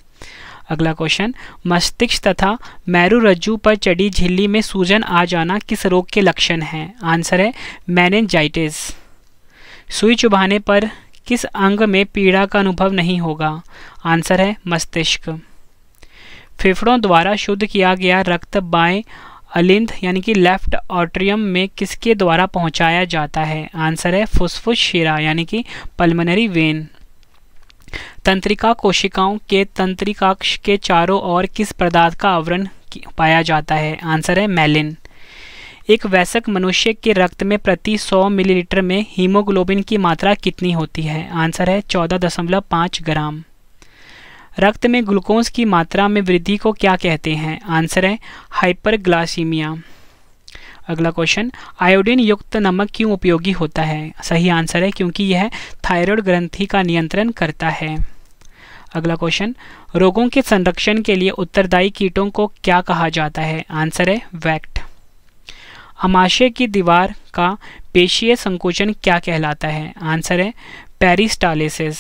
अगला क्वेश्चन मस्तिष्क तथा मैरू रज्जु पर चढ़ी झिल्ली में सूजन आ जाना किस रोग के लक्षण हैं आंसर है मैनेजाइटिस सुई चुभाने पर किस अंग में पीड़ा का अनुभव नहीं होगा आंसर है मस्तिष्क फेफड़ों द्वारा शुद्ध किया गया रक्त बाएं अलिंद यानी कि लेफ्ट ऑट्रियम में किसके द्वारा पहुंचाया जाता है आंसर है फुसफुस शिरा यानी कि पल्मोनरी वेन तंत्रिका कोशिकाओं के तंत्रिकाक्ष के चारों ओर किस पदार्थ का आवरण पाया जाता है आंसर है मेलिन एक वयस्क मनुष्य के रक्त में प्रति 100 मिलीलीटर में हीमोग्लोबिन की मात्रा कितनी होती है आंसर है 14.5 ग्राम रक्त में ग्लूकोज की मात्रा में वृद्धि को क्या कहते हैं आंसर है हाइपरग्लासीमिया अगला क्वेश्चन आयोडीन युक्त नमक क्यों उपयोगी होता है सही आंसर है क्योंकि यह थायराइड ग्रंथि का नियंत्रण करता है अगला क्वेश्चन रोगों के संरक्षण के लिए उत्तरदायी कीटों को क्या कहा जाता है आंसर है वैक्ट अमाशय की दीवार का पेशीय संकोचन क्या कहलाता है आंसर है पेरिस्टालिसिस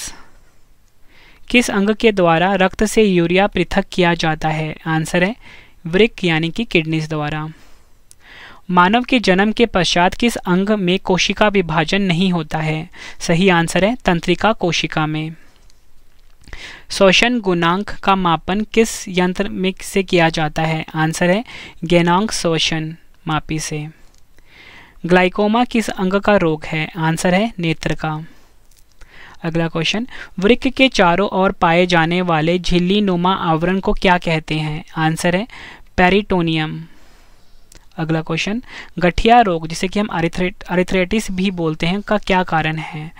किस अंग के द्वारा रक्त से यूरिया पृथक किया जाता है आंसर है वृक यानी कि किडनीज द्वारा मानव के जन्म के पश्चात किस अंग में कोशिका विभाजन नहीं होता है सही आंसर है तंत्रिका कोशिका में शोषण गुणांक का मापन किस यंत्र में से किया जाता है आंसर है गेनांग शोषण मापी से ग्लाइकोमा किस अंग का रोग है आंसर है नेत्र का अगला क्वेश्चन वृक्क के चारों ओर पाए जाने वाले झिल्ली नुमा आवरण को क्या कहते हैं आंसर है पेरिटोनियम अगला क्वेश्चन गठिया रोग जिसे कि हम अरिथ्रेट अरिथ्रेटिस भी बोलते हैं का क्या कारण है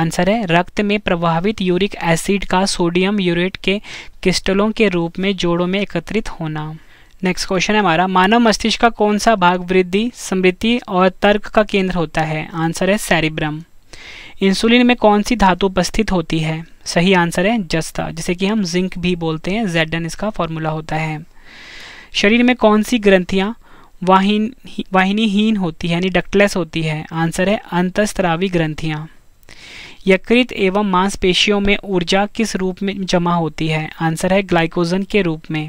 आंसर है रक्त में प्रभावित यूरिक एसिड का सोडियम यूरेट के क्रिस्टलों के रूप में जोड़ों में एकत्रित होना नेक्स्ट क्वेश्चन है हमारा मानव मस्तिष्क का कौन सा भाग वृद्धि समृद्धि और तर्क का केंद्र होता है आंसर है सैरिब्रम इंसुलिन में कौन सी धातु उपस्थित होती है सही आंसर है जस्ता जिसे कि हम जिंक भी बोलते हैं जेडन इसका फॉर्मूला होता है शरीर में कौन सी ग्रंथियाँ वाहिन वाहिनीहीन होती है यानी डक्टलेस होती है आंसर है अंतस्त्रावी ग्रंथियाँ यकृत एवं मांसपेशियों में ऊर्जा किस रूप में जमा होती है आंसर है ग्लाइकोजन के रूप में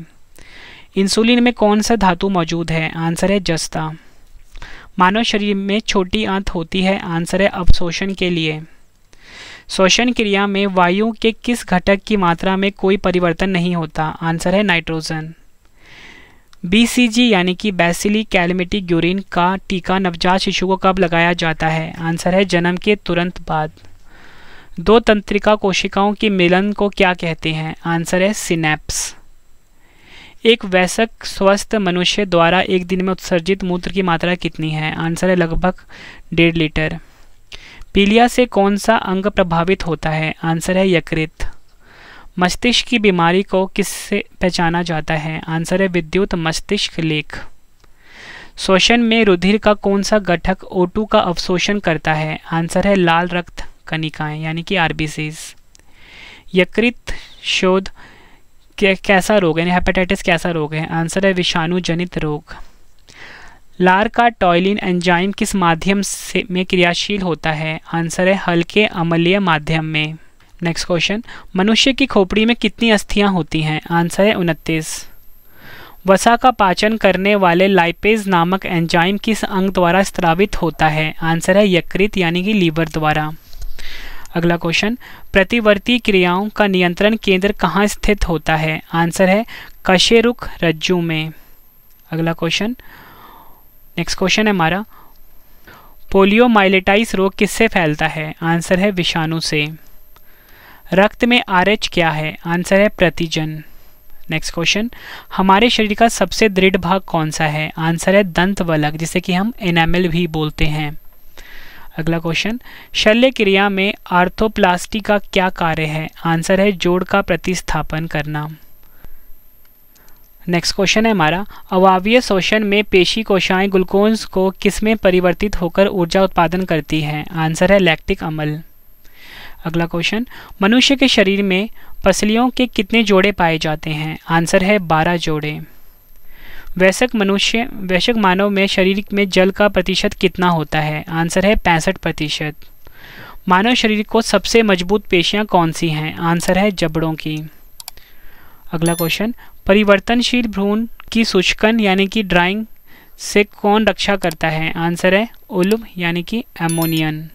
इंसुलिन में कौन सा धातु मौजूद है आंसर है जस्ता मानव शरीर में छोटी आंत होती है आंसर है अवशोषण के लिए शोषण क्रिया में वायु के किस घटक की मात्रा में कोई परिवर्तन नहीं होता आंसर है नाइट्रोजन बीसीजी यानी कि बेसिली कैलमिटी ग्यूरिन का टीका नवजात शिशु को कब लगाया जाता है आंसर है जन्म के तुरंत बाद दो तंत्रिका कोशिकाओं के मिलन को क्या कहते हैं आंसर है सिनेप्स एक वैसक स्वस्थ मनुष्य द्वारा एक दिन में उत्सर्जित मूत्र की मात्रा कितनी है आंसर है लगभग डेढ़ लीटर पीलिया से कौन सा अंग प्रभावित होता है आंसर है यकृत मस्तिष्क की बीमारी को किससे पहचाना जाता है आंसर है विद्युत मस्तिष्क लेख शोषण में रुधिर का कौन सा घटक O2 का अवशोषण करता है आंसर है लाल रक्त कनिकाएं यानी कि आरबीसीज यकृत शोध कैसा रोग है हेपेटाइटिस कैसा रोग है आंसर है विषाणु जनित रोग लार का टॉयलिन एंजाइम किस माध्यम से में क्रियाशील होता है आंसर है हल्के अमलीय माध्यम में नेक्स्ट क्वेश्चन मनुष्य की खोपड़ी में कितनी अस्थियां होती हैं आंसर है उनतीस वसा का पाचन करने वाले लाइपेज नामक एंजाइम किस अंग द्वारा स्त्रावित होता है आंसर है यकृत यानी कि लीवर द्वारा अगला क्वेश्चन प्रतिवर्ती क्रियाओं का नियंत्रण केंद्र कहाँ स्थित होता है आंसर है कशेरुख रज्जू में अगला क्वेश्चन नेक्स्ट क्वेश्चन है हमारा पोलियोमाइलेटाइस रोग किससे फैलता है आंसर है विषाणु से रक्त में आरएच क्या है आंसर है प्रतिजन नेक्स्ट क्वेश्चन हमारे शरीर का सबसे दृढ़ भाग कौन सा है आंसर है दंत वलक जिसे कि हम एनामिल भी बोलते हैं अगला क्वेश्चन शल्य क्रिया में आर्थोप्लास्टी का क्या कार्य है आंसर है जोड़ का प्रतिस्थापन करना नेक्स्ट क्वेश्चन है हमारा अवावीय शोषण में पेशी कोशाएं ग्लूकोज को किसमें परिवर्तित होकर ऊर्जा उत्पादन करती हैं आंसर है लैक्टिक अमल अगला क्वेश्चन मनुष्य के शरीर में पसलियों के कितने जोड़े पाए जाते हैं आंसर है बारह जोड़े वैश्यक मनुष्य वैश्यक मानव में शरीर में जल का प्रतिशत कितना होता है आंसर है पैंसठ प्रतिशत मानव शरीर को सबसे मजबूत पेशियां कौन सी हैं आंसर है जबड़ों की अगला क्वेश्चन परिवर्तनशील भ्रूण की सूचकन यानी कि ड्राइंग से कौन रक्षा करता है आंसर है उल्म यानी कि एमोनियन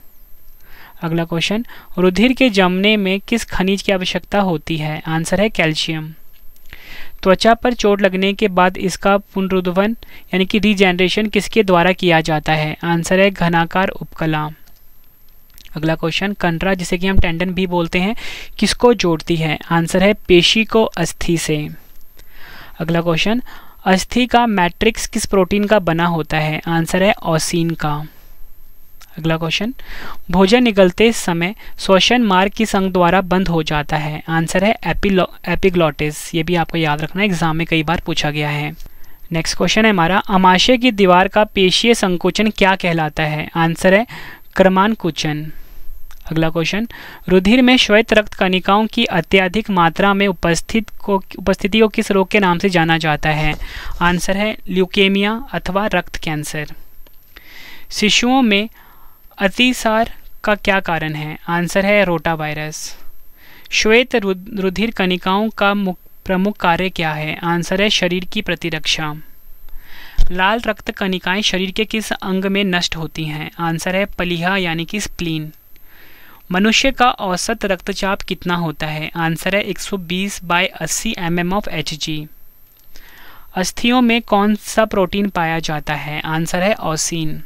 अगला क्वेश्चन रुधिर के जमने में किस खनिज की आवश्यकता होती है आंसर है कैल्शियम त्वचा पर चोट लगने के बाद इसका पुनरुद्वन यानी कि रीजेनरेशन किसके द्वारा किया जाता है आंसर है घनाकार उपकला अगला क्वेश्चन कंट्रा जिसे कि हम टेंडन भी बोलते हैं किसको जोड़ती है आंसर है पेशी को अस्थि से अगला क्वेश्चन अस्थि का मैट्रिक्स किस प्रोटीन का बना होता है आंसर है ऑसिन का अगला क्वेश्चन भोजन निकलते समय श्वसन मार्ग की संघ द्वारा बंद हो जाता है आंसर है एपिलो एपिग्लॉटिस ये भी आपको याद रखना एग्जाम में कई बार पूछा गया है नेक्स्ट क्वेश्चन है हमारा अमाशय की दीवार का पेशीय संकोचन क्या कहलाता है आंसर है क्रमांकुचन अगला क्वेश्चन रुधिर में श्वेत रक्त कणिकाओं की अत्यधिक मात्रा में उपस्थित को उपस्थिति को किस रोग के नाम से जाना जाता है आंसर है ल्यूकेमिया अथवा रक्त कैंसर शिशुओं में अतिसार का क्या कारण है आंसर है रोटा वायरस श्वेत रुधिर कणिकाओं का प्रमुख कार्य क्या है आंसर है शरीर की प्रतिरक्षा लाल रक्त कणिकाएं शरीर के किस अंग में नष्ट होती हैं आंसर है पलिहा यानी कि स्प्लीन मनुष्य का औसत रक्तचाप कितना होता है आंसर है 120 बाय अस्सी एम ऑफ एच अस्थियों में कौन सा प्रोटीन पाया जाता है आंसर है ऑसिन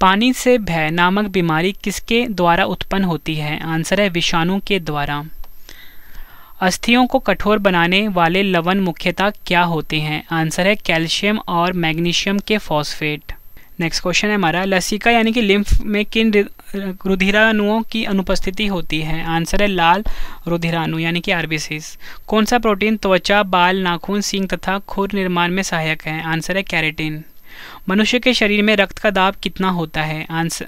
पानी से भय नामक बीमारी किसके द्वारा उत्पन्न होती है आंसर है विषाणु के द्वारा अस्थियों को कठोर बनाने वाले लवण मुख्यतः क्या होते हैं आंसर है कैल्शियम और मैग्नीशियम के फॉस्फेट नेक्स्ट क्वेश्चन है हमारा लसिका यानी कि लिम्फ में किन रुधिराणुओं की अनुपस्थिति होती है आंसर है लाल रुधिराणु यानी कि आरबीसीस कौन सा प्रोटीन त्वचा बाल नाखून सिंग तथा खुर निर्माण में सहायक है आंसर है कैरेटिन मनुष्य के शरीर में रक्त का दाब कितना होता है आंसर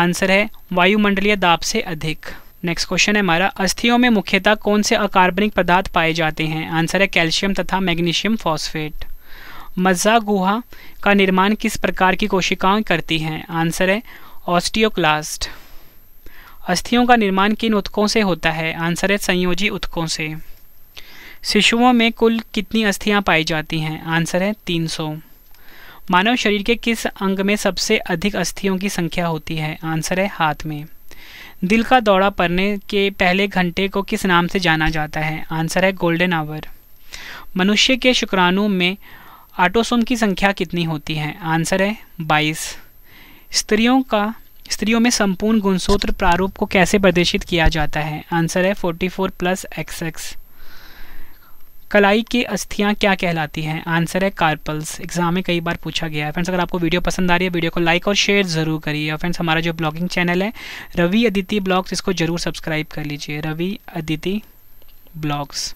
आंसर है वायुमंडलीय दाब से अधिक नेक्स्ट क्वेश्चन है हमारा अस्थियों में मुख्यतः कौन से अकार्बनिक पदार्थ पाए जाते हैं आंसर है कैल्शियम तथा मैग्नीशियम फॉस्फेट मज्जा गुहा का निर्माण किस प्रकार की कोशिकाएं करती हैं आंसर है ऑस्टियोक्लास्ट अस्थियों का निर्माण किन उत्कों से होता है आंसर है संयोजी उत्कों से शिशुओं में कुल कितनी अस्थियां पाई जाती हैं आंसर है 300 मानव शरीर के किस अंग में सबसे अधिक अस्थियों की संख्या होती है आंसर है हाथ में दिल का दौरा पड़ने के पहले घंटे को किस नाम से जाना जाता है आंसर है गोल्डन आवर मनुष्य के शुक्राणु में आटोसोम की संख्या कितनी होती है आंसर है बाईस स्त्रियों का स्त्रियों में संपूर्ण गुणसूत्र प्रारूप को कैसे प्रदर्शित किया जाता है आंसर है forty four plus X X कलाई की अस्थियाँ क्या कहलाती हैं आंसर है कार्पल्स एग्जाम में कई बार पूछा गया है फ्रेंड्स अगर आपको वीडियो पसंद आ रही है वीडियो को लाइक और शेयर ज़रूर करिए और फ्रेंड्स हमारा जो ब्लॉगिंग चैनल है रवि अदिति ब्लॉग्स इसको ज़रूर सब्सक्राइब कर लीजिए रवि अदिति ब्लॉग्स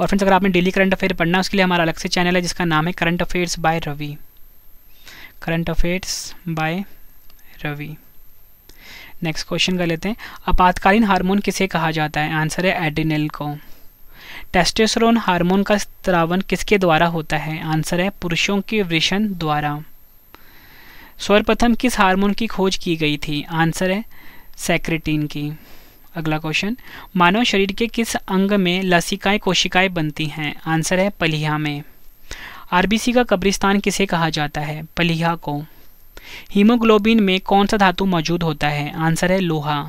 और फ्रेंड्स अगर आपने डेली करंट अफेयर पढ़ना उसके लिए हमारा अलग से चैनल है जिसका नाम है current affairs by Ravi current affairs by Ravi next question कर लेते हैं आपातकालीन हार्मोन किसे कहा जाता है आंसर है एडिनल को टेस्टोस्टेरोन हार्मोन का स्त्रावन किसके द्वारा होता है आंसर है पुरुषों के वृषण द्वारा सर्वप्रथम किस हार्मोन की खोज की गई थी आंसर है सेक्रेटीन की अगला क्वेश्चन मानव शरीर के किस अंग में लसिकाएं कोशिकाएं बनती हैं आंसर है पलिहा में आरबीसी का कब्रिस्तान किसे कहा जाता है पलिहा को हीमोग्लोबिन में कौन सा धातु मौजूद होता है आंसर है लोहा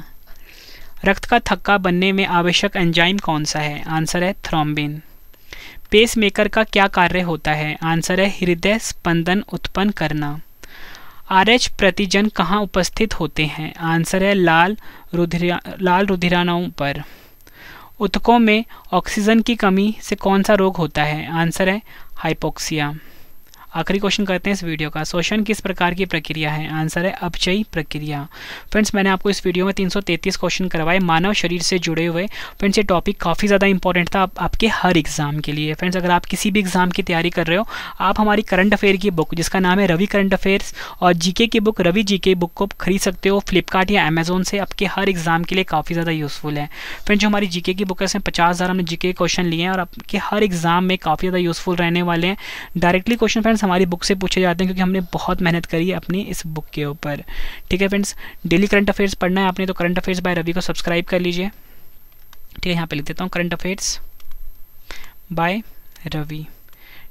रक्त का थक्का बनने में आवश्यक एंजाइम कौन सा है आंसर है थ्रोम्बिन पेसमेकर का क्या कार्य होता है आंसर है हृदय स्पंदन उत्पन्न करना आर एच प्रतिजन कहाँ उपस्थित होते हैं आंसर है लाल रुधिरा लाल रुधिरानाओं पर उत्कों में ऑक्सीजन की कमी से कौन सा रोग होता है आंसर है हाइपोक्सिया आखिरी क्वेश्चन करते हैं इस वीडियो का शोषण किस प्रकार की प्रक्रिया है आंसर है अपचयी प्रक्रिया फ्रेंड्स मैंने आपको इस वीडियो में 333 क्वेश्चन करवाए मानव शरीर से जुड़े हुए फ्रेंड्स ये टॉपिक काफ़ी ज़्यादा इंपॉर्टेंट था आप, आपके हर एग्जाम के लिए फ्रेंड्स अगर आप किसी भी एग्जाम की तैयारी कर रहे हो आप हमारी करंट अफेयर की बुक जिसका नाम है रवि करंट अफेयर्स और जीके की बुक रवि के बुक को खरीद सकते हो फ्लिपकार्ट या अमेजोन से आपके हर एग्जाम के लिए काफ़ी ज़्यादा यूज़फुल है फ्रेंड्स जो हमारी जीके की बुक है पचास हज़ार हमने जीके क्वेश्चन लिए हैं और आपके हर एग्जाम में काफ़ी ज़्यादा यूज़फुल रहने वाले हैं डायरेक्टली क्वेश्चन फ्रेंड्स क्वेश्चंस हमारी बुक से पूछे जाते हैं क्योंकि हमने बहुत मेहनत करी है अपनी इस बुक के ऊपर ठीक है फ्रेंड्स डेली करंट अफेयर्स पढ़ना है आपने तो करंट अफेयर्स बाय रवि को सब्सक्राइब कर लीजिए ठीक है यहाँ पे लिख देता हूँ करंट अफेयर्स बाय रवि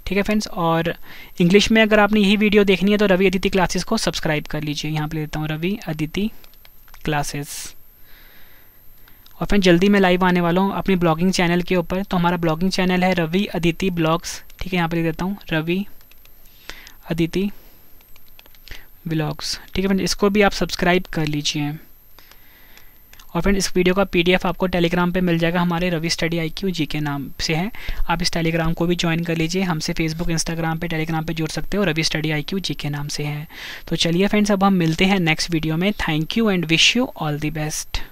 ठीक है फ्रेंड्स और इंग्लिश में अगर आपने यही वीडियो देखनी है तो रवि अदिति क्लासेस को सब्सक्राइब कर लीजिए यहाँ पे देता हूँ रवि अदिति क्लासेस और फ्रेंड जल्दी मैं लाइव आने वाला हूँ अपनी ब्लॉगिंग चैनल के ऊपर तो हमारा ब्लॉगिंग चैनल है रवि अदिति ब्लॉग्स ठीक है यहाँ पे लिख देता हूँ रवि अदिति ब्लॉग्स ठीक है फ्रेंड इसको भी आप सब्सक्राइब कर लीजिए और फ्रेंड इस वीडियो का पीडीएफ आपको टेलीग्राम पे मिल जाएगा हमारे Ravi study I Q G के नाम से है आप इस टेलीग्राम को भी ज्वाइन कर लीजिए हमसे फेसबुक इंस्टाग्राम पे टेलीग्राम पे जुड़ सकते हो Ravi study I Q G के नाम से है तो चलिए फ्रेंड्स अब हम मिलते हैं नेक्स्ट वीडियो में thank you and wish you all the best